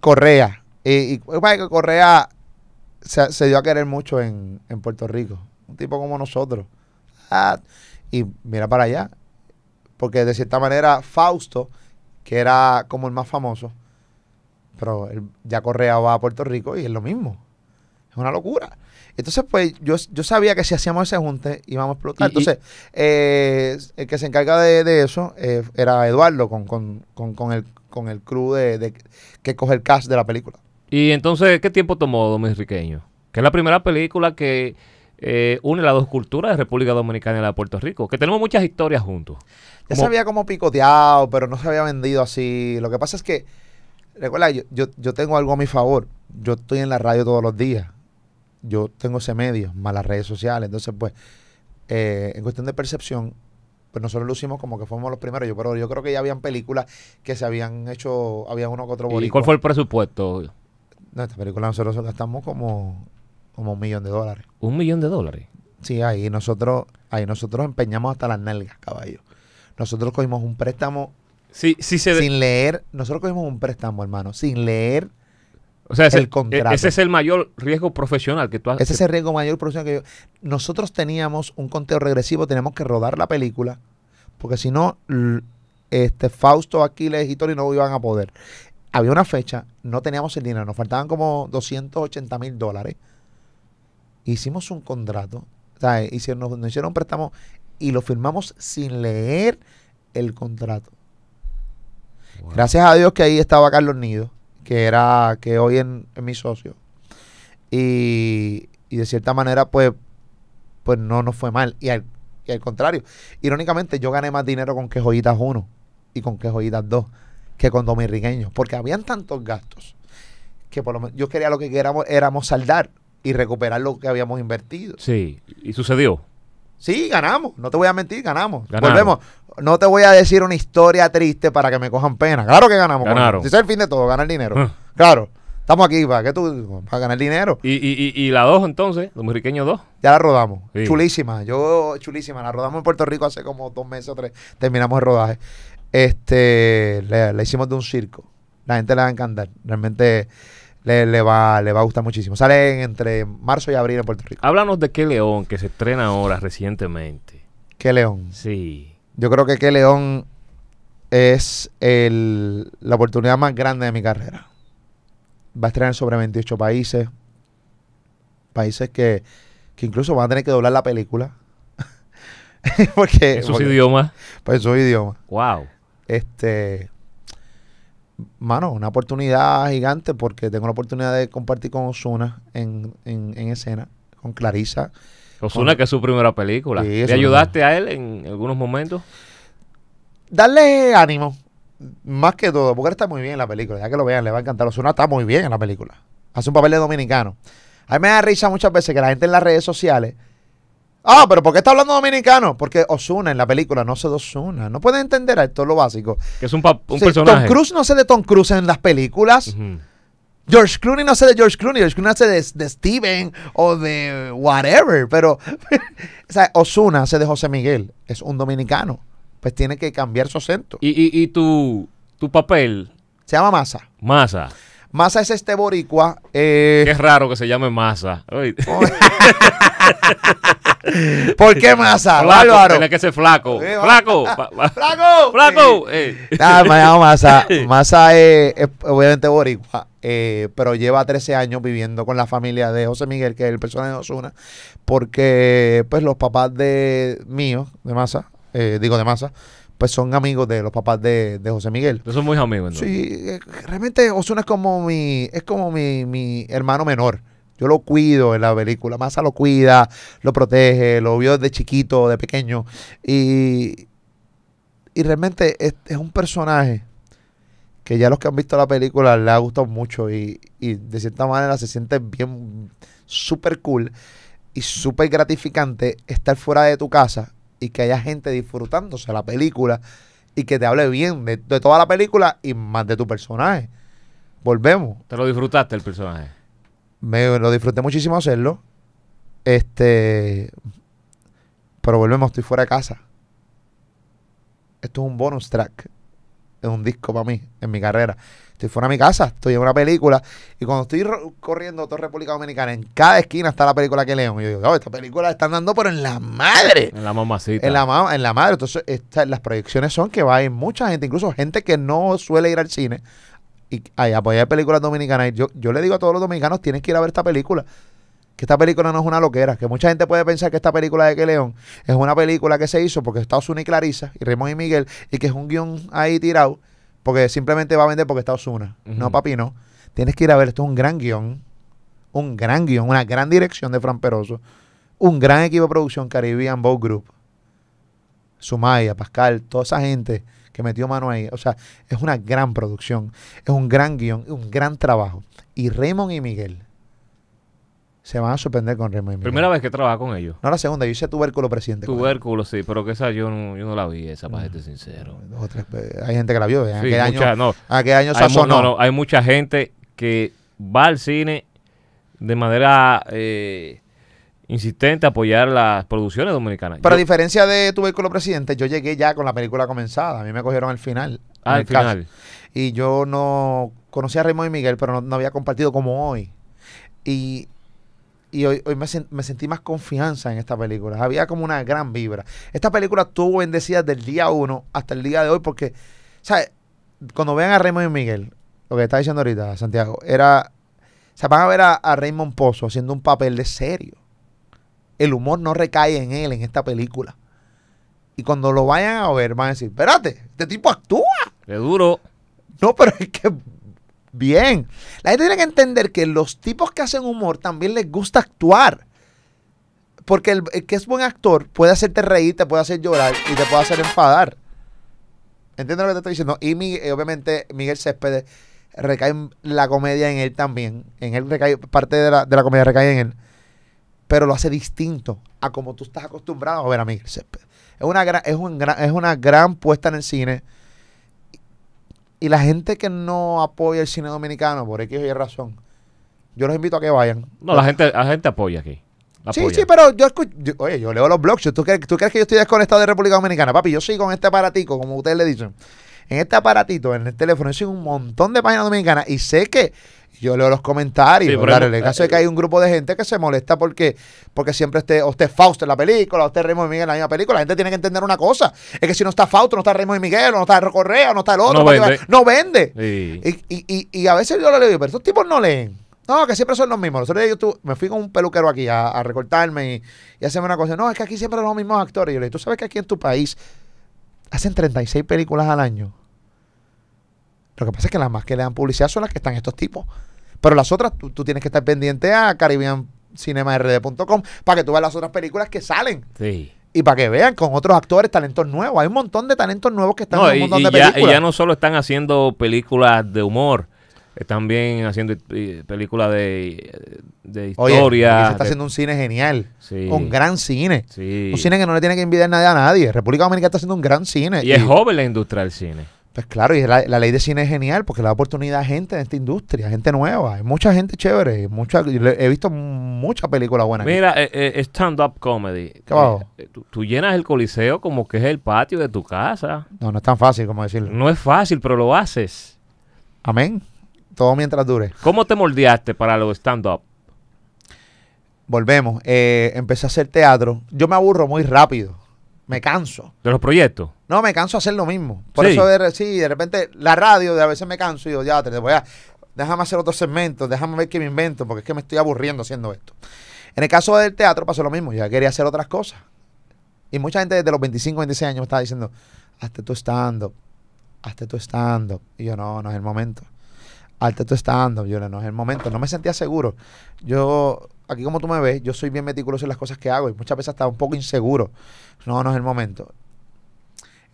Correa, y, Correa se, dio a querer mucho en, Puerto Rico, un tipo como nosotros. Ah, y mira para allá, porque de cierta manera Fausto, que era como el más famoso, pero él, ya correaba a Puerto Rico y es lo mismo. Es una locura. Entonces, pues yo, sabía que si hacíamos ese junte íbamos a explotar. Entonces, eh, el que se encarga de, eso eh, era Eduardo con, con, con, con, el, con crew de, de, que coge el cast de la película. ¿Y entonces qué tiempo tomó Enriqueño? Que es la primera película que eh, une las dos culturas de República Dominicana y la de Puerto Rico, que tenemos muchas historias juntos. Ya sabía como picoteado, pero no se había vendido así. Lo que pasa es que Recuerda, yo, yo, tengo algo a mi favor. Yo estoy en la radio todos los días. Yo tengo ese medio, más las redes sociales. Entonces, pues, eh, en cuestión de percepción, pues nosotros hicimos como que fuimos los primeros. Yo, pero yo creo que ya habían películas que se habían hecho, había uno que otro bolito. ¿Y cuál fue el presupuesto? No, esta película nosotros gastamos como, como un millón de dólares. ¿Un millón de dólares? Sí, ahí nosotros, ahí nosotros empeñamos hasta las nalgas, caballo. Nosotros cogimos un préstamo Sí, sin leer, nosotros cogimos un préstamo, hermano, sin leer o sea, ese, el e-, contrato. Ese es el mayor riesgo profesional que tú has. Ese es el riesgo mayor profesional que yo. Nosotros teníamos un conteo regresivo, teníamos que rodar la película, porque si no, este Fausto, Aquiles y Tori no iban a poder. Había una fecha, no teníamos el dinero, nos faltaban como 280 mil dólares. Hicimos un contrato, o sea, nos hicieron un préstamo y lo firmamos sin leer el contrato. Gracias a Dios que ahí estaba Carlos Nido, que era, que hoy en, mi socio. Y, de cierta manera, pues, pues no nos fue mal. Y al, contrario, irónicamente, yo gané más dinero con que 1 y con que 2 que con dominriqueños, porque habían tantos gastos que por lo menos yo quería lo que queríamos éramos saldar y recuperar lo que habíamos invertido. Sí, y sucedió. Sí, ganamos, no te voy a mentir, ganamos. Volvemos, no te voy a decir una historia triste para que me cojan pena. Claro que ganamos. Ganaron. es el fin de todo, ganar dinero. Claro. Estamos aquí para que tú para ganar dinero. Y, y, y la 2 entonces, Dominiqueño 2. Ya la rodamos. Chulísima. Yo, chulísima. La rodamos en Puerto Rico hace como dos meses o tres. Terminamos el rodaje. Este, la hicimos de un circo. La gente le va a encantar. Realmente le, le, va, le va a gustar muchísimo. Sale entre marzo y abril en Puerto Rico. Háblanos de qué León, que se estrena ahora recientemente. ¿Qué León? Sí. Yo creo que, que León es el, la oportunidad más grande de mi carrera. Va a estrenar sobre 28 países. Países que, incluso van a tener que doblar la película. porque, ¿En sus idiomas? Pues en sus idiomas. ¡Wow! Este. Mano, una oportunidad gigante porque tengo la oportunidad de compartir con Osuna en, en escena, con Clarisa Osuna, que es su primera película. ¿Y ¿Le ayudaste a él en algunos momentos? Darle ánimo, más que todo, porque está muy bien en la película. Ya que lo vean, le va a encantar. Osuna está muy bien en la película. Hace un papel de dominicano. A mí me da risa muchas veces que la gente en las redes sociales. Ah, pero ¿por qué está hablando dominicano? Porque Osuna en la película no se de Osuna. No puede entender esto, lo básico. Que es un, un personaje. Tom Cruise no se de Tom Cruise en las películas. George Clooney no sé de George Clooney, George Clooney hace de, de Steven o de whatever, pero o sea, Osuna hace de José Miguel, es un dominicano, pues tiene que cambiar su acento. ¿Y, y, tu, papel? Se llama Masa. Masa. Masa es este boricua. Eh, Qué raro que se llame Masa. ¿Por qué masa? Flaco, Tiene que ser flaco. flaco. flaco. Flaco. Eh. me masa. Masa es obviamente boricua. Eh, pero lleva 13 años viviendo con la familia de José Miguel, que es el personaje de Osuna, porque pues los papás de mío, de Masa, eh, digo de Masa, pues son amigos de los papás de, José Miguel. son muy amigos, ¿no? Sí, eh, realmente Osuna es como mi, es como mi, hermano menor. Yo lo cuido en la película. Masa lo cuida, lo protege, lo vio desde chiquito, de pequeño. Y, y realmente es, es un personaje que ya los que han visto la película les ha gustado mucho y, de cierta manera se siente bien, súper cool y súper gratificante estar fuera de tu casa y que haya gente disfrutándose la película y que te hable bien de, de toda la película y más de tu personaje. Volvemos. ¿Te lo disfrutaste el personaje? Me lo disfruté muchísimo hacerlo. Este. Pero volvemos, estoy fuera de casa. Esto es un bonus track es un disco para mí, en mi carrera. Estoy fuera de mi casa, estoy en una película y cuando estoy corriendo toda República Dominicana, en cada esquina está la película que leo. Y yo digo, esta película están dando, pero en la madre. En la mamacita. En la, en la madre. Entonces, las proyecciones son que va a ir mucha gente, incluso gente que no suele ir al cine, y apoyar pues, películas dominicanas. Yo, yo le digo a todos los dominicanos, tienen que ir a ver esta película que esta película no es una loquera, que mucha gente puede pensar que esta película de Que León es una película que se hizo porque Estados Unidos y Clarisa y Raymond y Miguel y que es un guión ahí tirado porque simplemente va a vender porque Estados Unidos. No, papi, no. Tienes que ir a ver, esto es un gran guión, un gran guión, una gran dirección de Fran Peroso, un gran equipo de producción Caribbean Boat Group, Sumaya, Pascal, toda esa gente que metió mano ahí. O sea, es una gran producción, es un gran guión, un gran trabajo. Y Raymond y Miguel se van a sorprender con Raymond. Primera vez que trabaja con ellos. No, la segunda, yo hice tubérculo presidente. Tubérculo, sí, pero que esa yo no, la vi, esa, para ser mm. sincero. hay gente que la vio, ¿eh? año, no. qué año, hay, No, hay mucha gente que va al cine de manera eh, insistente a apoyar las producciones dominicanas. Pero a diferencia de Tubérculo Presidente, yo llegué ya con la película comenzada. A mí me cogieron al final. Ah, al final. Y yo no conocía a Raymond y Miguel, pero no había compartido como hoy. Y y hoy, me, sentí más confianza en esta película. Había como una gran vibra. Esta película estuvo bendecida desde el día uno hasta el día de hoy porque, ¿sabes? Cuando vean a Raymond y Miguel, lo que está diciendo ahorita, Santiago, era... Se van a ver a, Raymond Pozo haciendo un papel de serio. El humor no recae en él, en esta película. Y cuando lo vayan a ver, van a decir, espérate, este tipo actúa. Qué duro. No, pero es que bien. La gente tiene que entender que los tipos que hacen humor también les gusta actuar. Porque el, que es buen actor puede hacerte reír, te puede hacer llorar y te puede hacer enfadar. ¿Entiendes lo que te estoy diciendo? Y eh, obviamente Miguel Céspedes recae la comedia en él también. En él recae, parte de la, comedia recae en él. Pero lo hace distinto a como tú estás acostumbrado a ver a Miguel Céspedes. Es una es un es una gran puesta en el cine y la gente que no apoya el cine dominicano, por X o Y razón, yo los invito a que vayan. No, la gente, la gente apoya aquí. Sí, sí, pero yo, escucho, oye, yo leo los blogs. ¿tú crees, que yo estoy desconectado de República Dominicana? Papi, yo sigo con este aparatito como ustedes le dicen. En este aparatito, en el teléfono, yo sigo un montón de páginas dominicanas y sé que yo leo los comentarios. el caso de eh, que hay un grupo de gente que se molesta porque, porque siempre esté, o Fausto en la película, o esté Raymond y Miguel en la misma película, la gente tiene que entender una cosa: es que si no está Fausto, no está Raymond y Miguel, o no está Correa, o no está el otro, no vende. Y, y, y, y, a veces yo lo leo, pero estos tipos no leen. No, que siempre son los mismos. Los otros días yo me fui con un peluquero aquí a, recortarme y, hacerme una cosa. No, es que aquí siempre son los mismos actores. yo le digo, tú sabes que aquí en tu país hacen 36 películas al año. Lo que pasa es que las más que le dan publicidad son las que están estos tipos. Pero las otras, tú, tienes que estar pendiente a caribbeancinemard.com para que tú veas las otras películas que salen. y para que vean con otros actores talentos nuevos. Hay un montón de talentos nuevos que están en un montón de ya, películas. Y ya no solo están haciendo películas de humor, están bien haciendo eh, películas de, de historia. Oye, se está haciendo un cine genial. Un gran cine. Un cine que no le tiene que envidiar nadie a nadie. República Dominicana está haciendo un gran cine. y es joven la industria del cine. Pues claro, y la, ley de cine es genial porque le da oportunidad a gente de esta industria, gente nueva. Hay mucha gente chévere. Mucha, he visto muchas películas buenas. Mira, eh, eh, stand-up comedy. Eh, tú, llenas el coliseo como que es el patio de tu casa. No, no es tan fácil como decirlo. No es fácil, pero lo haces. Amén. Todo mientras dure. ¿Cómo te moldeaste para lo stand-up? Volvemos. empecé a hacer teatro. Yo me aburro muy rápido. Me canso. ¿De los proyectos? No, me canso de hacer lo mismo. Por eso, de, sí, de repente la radio, de a veces me canso y digo, ya, te voy a, déjame hacer otros segmentos, déjame ver qué me invento, porque es que me estoy aburriendo haciendo esto. En el caso del teatro pasó lo mismo, ya quería hacer otras cosas. Y mucha gente desde los 25, 26 años me estaba diciendo, hazte tú estando, hazte tú estando. Y yo, no, no es el momento. Hazte tú estando. Yo, no es el momento. No me sentía seguro. Yo aquí como tú me ves, yo soy bien meticuloso en las cosas que hago y muchas veces estaba un poco inseguro. No, no es el momento.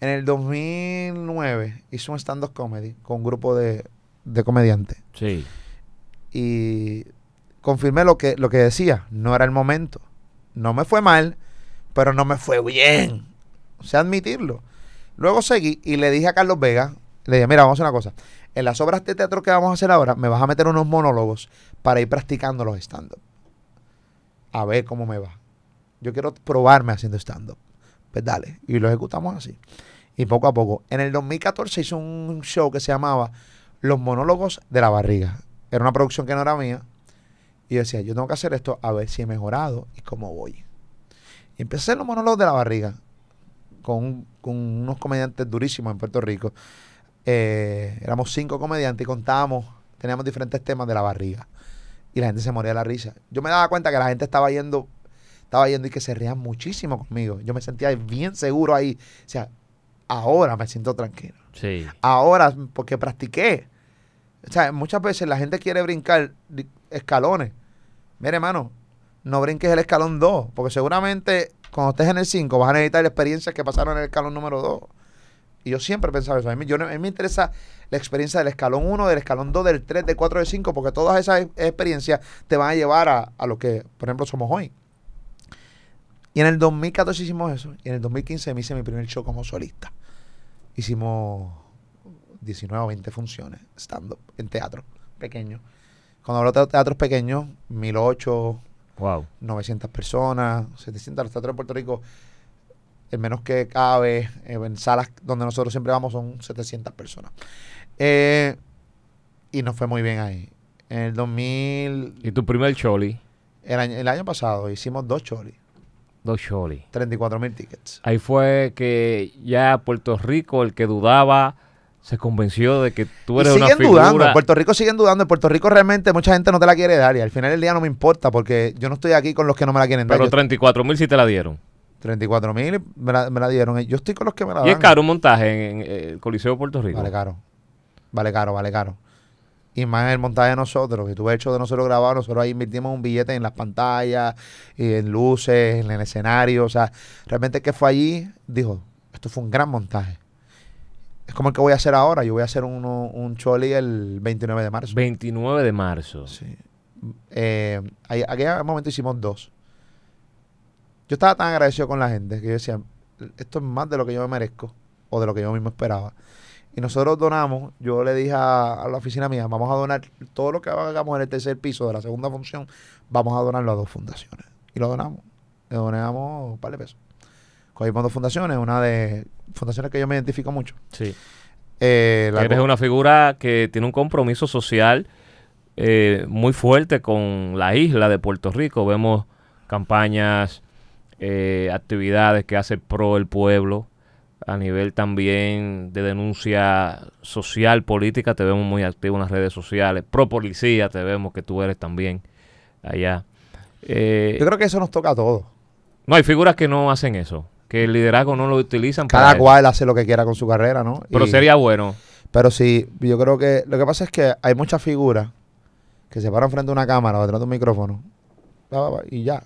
En el 2009 hice un stand-up comedy con un grupo de, de comediantes. Sí. Y confirmé lo que, lo que decía. No era el momento. No me fue mal, pero no me fue bien. O sea, admitirlo. Luego seguí y le dije a Carlos Vega, le dije, mira, vamos a hacer una cosa. En las obras de teatro que vamos a hacer ahora, me vas a meter unos monólogos para ir practicando los stand-up a ver cómo me va. Yo quiero probarme haciendo stand-up. Pues dale. Y lo ejecutamos así. Y poco a poco. En el 2014 hice un show que se llamaba Los monólogos de la barriga. Era una producción que no era mía. Y yo decía, yo tengo que hacer esto a ver si he mejorado y cómo voy. Y empecé los monólogos de la barriga con, unos comediantes durísimos en Puerto Rico. Eh, éramos cinco comediantes y contábamos, teníamos diferentes temas de la barriga y la gente se moría de la risa. Yo me daba cuenta que la gente estaba yendo, estaba yendo y que se reían muchísimo conmigo. Yo me sentía bien seguro ahí. O sea, ahora me siento tranquilo. Sí. Ahora, porque practiqué. O sea, muchas veces la gente quiere brincar escalones. Mire, hermano, no brinques el escalón 2, porque seguramente cuando estés en el 5 vas a necesitar la experiencia que pasaron en el escalón número 2. Y yo siempre pensaba eso. A mí, me interesa la experiencia del escalón 1, del escalón 2, del 3, del 4, del 5, porque todas esas e, experiencias te van a llevar a, lo que, por ejemplo, somos hoy. Y en el 2014 hicimos eso. Y en el 2015 me hice mi primer show como solista. Hicimos 19 o 20 funciones estando en teatro pequeño. Cuando hablo de teatros pequeños, 1008, wow. 900 personas, 700, los teatros de Puerto Rico el menos que cada vez, eh, en salas donde nosotros siempre vamos son 700 personas. Eh, y nos fue muy bien ahí. En el 2000... ¿Y tu primer choli? El año, el año pasado hicimos dos cholis. Dos cholis. 34 mil tickets. Ahí fue que ya Puerto Rico, el que dudaba, se convenció de que tú eres y siguen una dudando, Puerto Rico siguen dudando, en Puerto Rico realmente mucha gente no te la quiere dar y al final del día no me importa porque yo no estoy aquí con los que no me la quieren dar. Pero 34 mil sí te la dieron. 34 mil me, la- me la dieron. Yo estoy con los que me la dieron Y es caro un montaje en, eh, el Coliseo de Puerto Rico. Vale caro. Vale caro, vale caro. Y más el montaje de nosotros, que tú has hecho de nosotros grabado, nosotros ahí invertimos un billete en las pantallas, y en luces, en el escenario. O sea, realmente que fue allí dijo, esto fue un gran montaje. Es como el que voy a hacer ahora. Yo voy a hacer un choli el 29 de marzo. 29 de marzo. Sí. Eh, aquel momento hicimos dos. Yo estaba tan agradecido con la gente que yo decía, esto es más de lo que yo me merezco o de lo que yo mismo esperaba. Y nosotros donamos, yo le dije a, la oficina mía, vamos a donar todo lo que hagamos en el tercer piso de la segunda función, vamos a donarlo a dos fundaciones. Y lo donamos, le donamos un par de pesos. Cogimos dos fundaciones, una de fundaciones que yo me identifico mucho. Sí. Eh, Eres una figura que tiene un compromiso social eh, muy fuerte con la isla de Puerto Rico. Vemos campañas eh, actividades que hace pro el pueblo, a nivel también de denuncia social, política, te vemos muy activo en las redes sociales, pro policía, te vemos que tú eres también allá. Eh, yo creo que eso nos toca a todos. No, hay figuras que no hacen eso, que el liderazgo no lo utilizan. Cada cual hace lo que quiera con su carrera, ¿no? Pero sería bueno. Pero sí, yo creo que lo que pasa es que hay muchas figuras que se paran frente a una cámara o detrás de un micrófono y ya,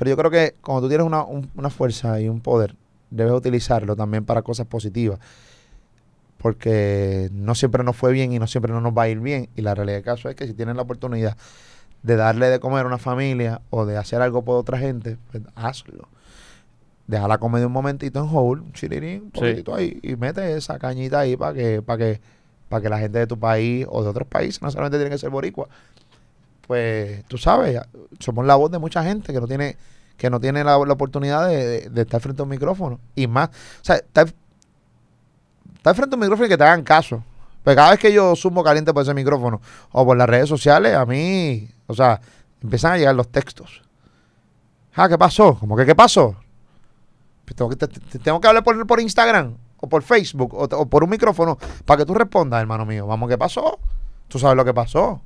pero yo creo que cuando tú tienes una, fuerza y un poder, debes utilizarlo también para cosas positivas. Porque no siempre nos fue bien y no siempre no nos va a ir bien. Y la realidad del caso es que si tienes la oportunidad de darle de comer a una familia o de hacer algo por otra gente, pues hazlo. Deja la comedia un momentito en hold, un chirirín, un poquito ahí, y mete esa cañita ahí para que, para que, para que la gente de tu país o de otros países, no solamente tienen que ser boricua, pues tú sabes, somos la voz de mucha gente que no tiene que no tiene la, oportunidad de, estar frente a un micrófono. Y más, o sea, estar, frente a un micrófono y que te hagan caso. Pero pues cada vez que yo sumo caliente por ese micrófono o por las redes sociales, a mí, o sea, empiezan a llegar los textos. Ah, ¿qué pasó? ¿Cómo que, ¿qué pasó? Pues tengo, que, hablar por, Instagram o por Facebook o por un micrófono para que tú respondas, hermano mío. Vamos, ¿qué pasó? Tú sabes lo que pasó.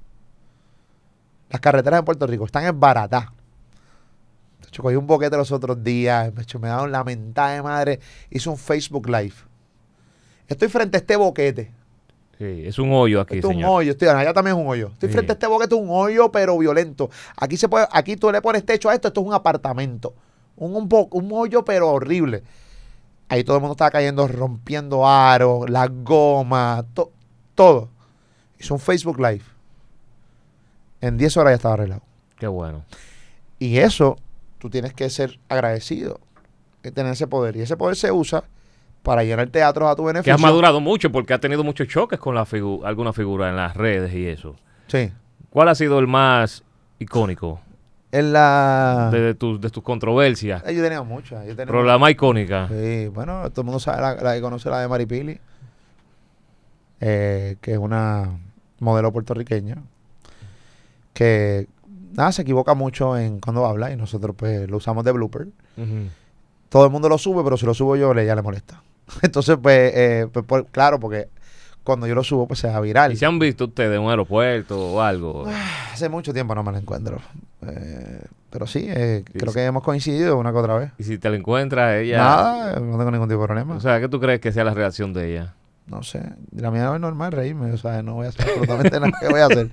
Las carreteras de Puerto Rico están en barata. De hecho, cogí un boquete los otros días. me hecho, me daban lamentada de madre. Hice un Facebook Live. Estoy frente a este boquete. Sí, es un hoyo aquí, Es un hoyo, estoy, allá también es un hoyo. Estoy frente a este boquete, un hoyo, pero violento. Aquí se puede, aquí tú le pones techo a esto, esto es un apartamento. Un, un, un hoyo, pero horrible. Ahí todo el mundo estaba cayendo, rompiendo aros, las gomas, todo. Hice un Facebook Live. En 10 horas ya estaba arreglado. Qué bueno. Y eso, tú tienes que ser agradecido de tener ese poder. Y ese poder se usa para llenar teatros a tu beneficio. Que ha madurado mucho porque ha tenido muchos choques con la alguna figura en las redes y eso. Sí. ¿Cuál ha sido el más icónico? En la... De, tus, de tus controversias. Yo eh, yo tenía muchas. Yo Pero icónica. Sí, bueno, todo el mundo sabe, la, conoce la de Maripili, eh, que es una modelo puertorriqueña, que nada, se equivoca mucho en cuando habla y nosotros pues lo usamos de blooper. Todo el mundo lo sube, pero si lo subo yo le, ya le molesta. Entonces pues, eh, pues claro, porque cuando yo lo subo pues se va viral. ¿Y se han visto ustedes en un aeropuerto o algo? Ah, hace mucho tiempo no me lo encuentro. Eh, pero sí, eh, creo que hemos coincidido una que otra vez. ¿Y si te la encuentras ella? Nada, no tengo ningún tipo de problema. O sea, ¿qué tú crees que sea la reacción de ella? no sé, la mía es normal reírme, o sea, no voy a hacer absolutamente nada que voy a hacer.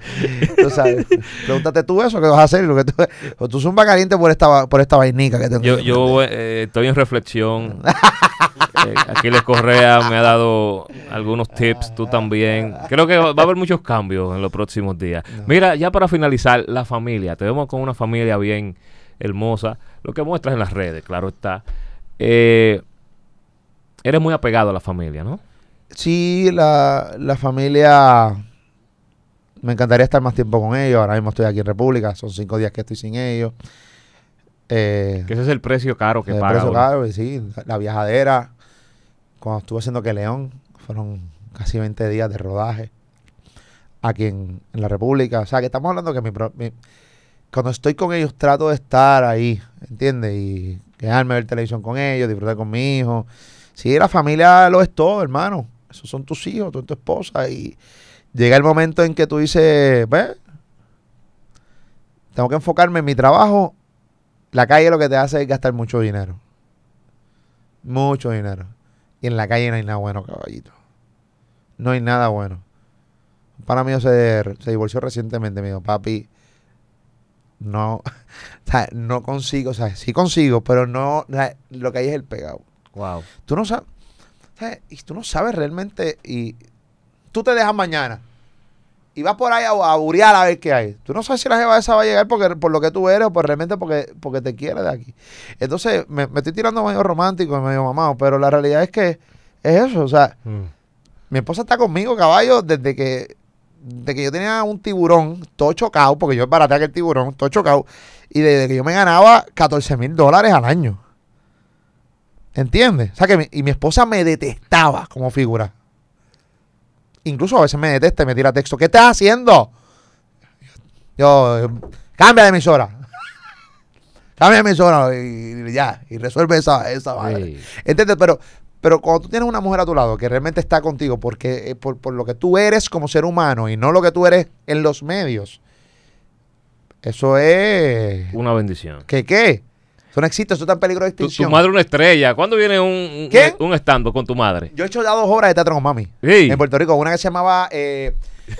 Tú sabes, pregúntate tú eso, ¿qué vas a hacer? que tú, o tú zumba caliente por esta, por esta vainica que tengo. Yo, yo eh, estoy en reflexión. Eh, aquí Les Correa me ha dado algunos tips, tú también. Creo que va a haber muchos cambios en los próximos días. Mira, ya para finalizar, la familia. Te vemos con una familia bien hermosa. Lo que muestras en las redes, claro está. Eh, eres muy apegado a la familia, ¿no? sí, la, familia me encantaría estar más tiempo con ellos. Ahora mismo estoy aquí en República, son cinco días que estoy sin ellos. Eh, ese es el precio caro que pago El precio caro, sí. La viajadera, cuando estuve haciendo que León, fueron casi 20 días de rodaje aquí en, la República. O sea, que estamos hablando que mi, cuando estoy con ellos trato de estar ahí, ¿entiendes? Y quedarme ver televisión con ellos, disfrutar con mi hijo. Sí, la familia lo es todo, hermano. Esos son tus hijos, tú tu esposa. Y llega el momento en que tú dices, ve, tengo que enfocarme en mi trabajo. La calle lo que te hace es gastar mucho dinero. Mucho dinero. Y en la calle no hay nada bueno, caballito. No hay nada bueno. Para mí se, se divorció recientemente. Me dijo, papi, no, no consigo, o sea, sí consigo, pero no, lo que hay es el pegado. Wow. Tú no sabes, eh, y tú no sabes realmente. Y tú te dejas mañana. Y vas por ahí a, a a ver qué hay. Tú no sabes si la jeva esa va a llegar porque, por lo que tú eres o por, realmente porque, porque te quiere de aquí. Entonces, me, estoy tirando medio romántico y medio mamado, pero la realidad es que es eso. O sea, mm. mi esposa está conmigo, caballo, desde que desde que yo tenía un tiburón, todo chocado, porque yo que el tiburón, todo chocado, y desde que yo me ganaba 14 mil dólares al año. ¿Entiendes? O sea que y mi esposa me detestaba como figura. Incluso a veces me detesta y me tira texto. ¿Qué estás haciendo? Yo, cambia de emisora. cambia de emisora y, ya. Y resuelve esa, esa Pero, pero cuando tú tienes una mujer a tu lado que realmente está contigo porque, eh, por, por, lo que tú eres como ser humano y no lo que tú eres en los medios, eso es... Una bendición. ¿Qué qué? Eso no existe, eso está en peligro de extinción. Tu, madre es una estrella. ¿Cuándo viene un, un, estando eh, con tu madre? Yo he hecho ya dos horas de teatro con mami. En Puerto Rico, una que se llamaba... Eh,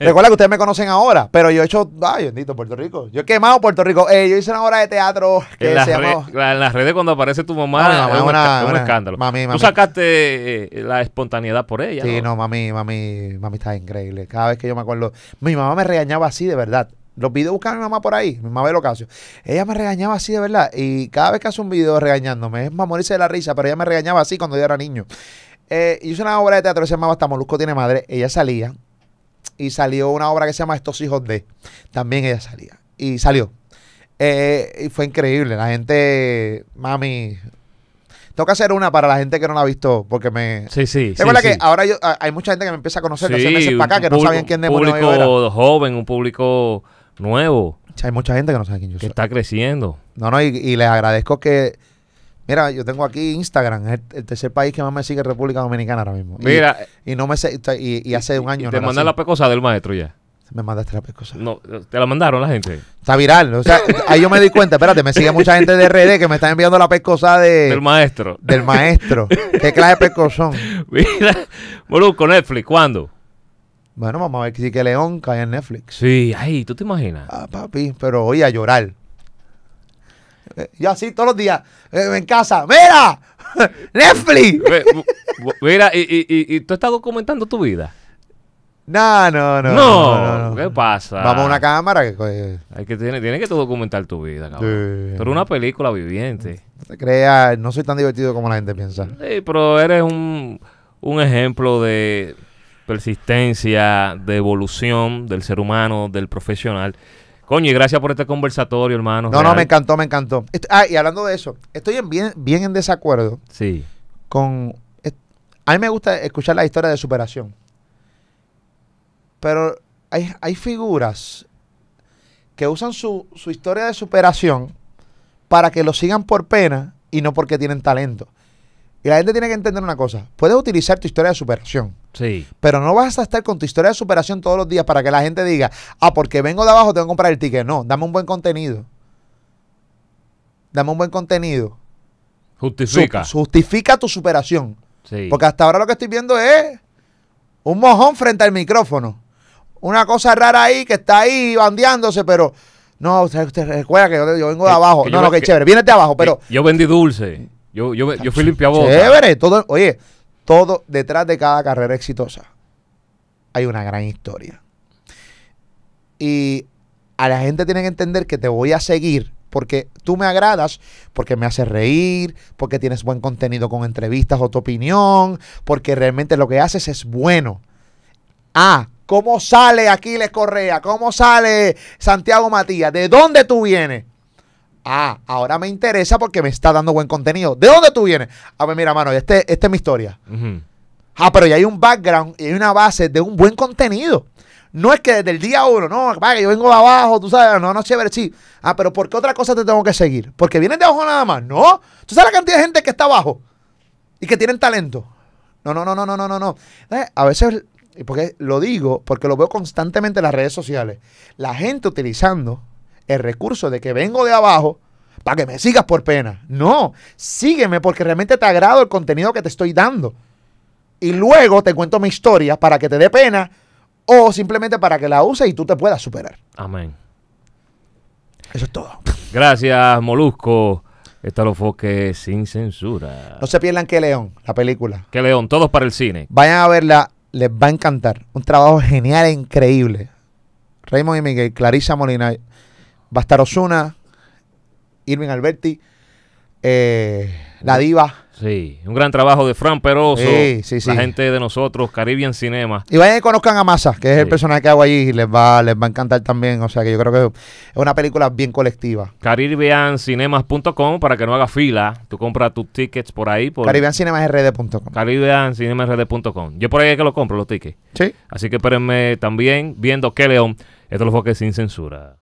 Recuerda que ustedes me conocen ahora, pero yo he hecho, ay, bendito Puerto Rico. Yo he quemado Puerto Rico. Eh, yo hice una hora de teatro que se llamó... en las redes cuando aparece tu mamá, es, un escándalo. Tú sacaste eh, la espontaneidad por ella. Sí, ¿no? no, mami, mami, mami está increíble. Cada vez que yo me acuerdo, mi mamá me regañaba así de verdad. Los videos buscan a mi mamá por ahí, mi mamá Ocasio. Ella me regañaba así de verdad. Y cada vez que hace un video regañándome, es más morirse de la risa, pero ella me regañaba así cuando yo era niño. Eh, hice una obra de teatro que se llamaba Hasta Molusco tiene madre. Ella salía. Y salió una obra que se llama Estos hijos de. También ella salía. Y salió. Eh, y fue increíble. La gente, mami, Toca hacer una para la gente que no la ha visto, porque me. Sí, sí. Es verdad que ahora hay mucha gente que me empieza a conocer sí, para acá que no quién Un público joven, un público nuevo. Hay mucha gente que no sabe quién yo soy. Que está creciendo. No, no, y, y, les agradezco que. Mira, yo tengo aquí Instagram, es el, tercer país que más me sigue República Dominicana ahora mismo. Mira. Y, no me sé, y, hace un año. te mandan la pecosa del maestro ya. Me mandaste la pecosa. No, te la mandaron la gente. Está viral. O sea, ahí yo me di cuenta, espérate, me sigue mucha gente de RD que me está enviando la pecosa de, del maestro. Del maestro. ¿Qué clase de pecosón? Mira, con Netflix, ¿cuándo? Bueno, vamos a ver si que León cae en Netflix. Sí, ay, ¿tú te imaginas? Ah, papi, pero voy a llorar. Eh, yo así todos los días, eh, en casa, ¡mira! ¡Netflix! Mira, y, y, y, tú estás documentando tu vida. No, no, no. No, no, ¿qué pasa? Vamos a una cámara que Hay que tiene, tiene que documentar tu vida, cabrón. Pero una película viviente. No te creas, no soy tan divertido como la gente piensa. Sí, pero eres un ejemplo de persistencia, de evolución del ser humano, del profesional. Coño, y gracias por este conversatorio, hermano. No, no, me encantó, me encantó. ah, y hablando de eso, estoy en bien, bien en desacuerdo. Sí. Con. A mí me gusta escuchar la historia de superación. Pero hay, figuras que usan su, su historia de superación para que lo sigan por pena y no porque tienen talento. Y la gente tiene que entender una cosa. Puedes utilizar tu historia de superación pero no vas a estar con tu historia de superación todos los días para que la gente diga, ah, porque vengo de abajo, tengo que comprar el ticket. No, dame un buen contenido. Dame un buen contenido. Justifica. justifica tu superación. Porque hasta ahora lo que estoy viendo es un mojón frente al micrófono. Una cosa rara ahí que está ahí bandeándose, pero no, usted, recuerda que yo, vengo de abajo. no, no, que, chévere, vienes de abajo, pero. Yo vendí dulce. Yo, yo, yo fui limpiabotas. Chévere, todo. Oye, todo detrás de cada carrera exitosa hay una gran historia. Y a la gente tiene que entender que te voy a seguir porque tú me agradas, porque me haces reír, porque tienes buen contenido con entrevistas o tu opinión, porque realmente lo que haces es bueno. Ah, ¿cómo sale Aquiles Correa? ¿Cómo sale Santiago Matías? ¿De dónde tú vienes? Ah, ahora me interesa porque me está dando buen contenido. ¿De dónde tú vienes? A ver, mira, mano, este, esta es mi historia. Ah, pero ya hay un background y hay una base de un buen contenido. No es que desde el día uno, no, vaya, yo vengo de abajo, tú sabes, no, no, chévere, sí. Ah, pero ¿por qué otra cosa te tengo que seguir? Porque vienen de abajo nada más, ¿no? ¿Tú sabes la cantidad de gente que está abajo y que tienen talento? No, no, no, no, no, no, no, no. Eh, a veces, y porque lo digo, porque lo veo constantemente en las redes sociales. La gente utilizando el recurso de que vengo de abajo para que me sigas por pena. No, sígueme porque realmente te agrado el contenido que te estoy dando. Y luego te cuento mi historia para que te dé pena o simplemente para que la uses y tú te puedas superar. Amén. Eso es todo. Gracias, Molusco. Esto lo que sin censura. No se pierdan que León, la película. Que León, todos para el cine. Vayan a verla, les va a encantar. Un trabajo genial e increíble. Raymond y Miguel, Clarissa Molina, Va a Osuna, Irving Alberti, eh, La Diva. Sí, un gran trabajo de Fran Peroso, la gente de nosotros, Caribbean Cinema. Y vayan y conozcan a Massa, que es el personaje que hago allí, les va, les va a encantar también. O sea que yo creo que es una película bien colectiva. CaribbeanCinemas.com para que no haga fila. Tú compras tus tickets por ahí. Por CaribbeanCinemasRD.com. CaribbeanCinemasRD.com. Yo por ahí es que lo compro, los tickets. Sí. Así que espérenme también viendo que León. Esto lo fue que sin censura.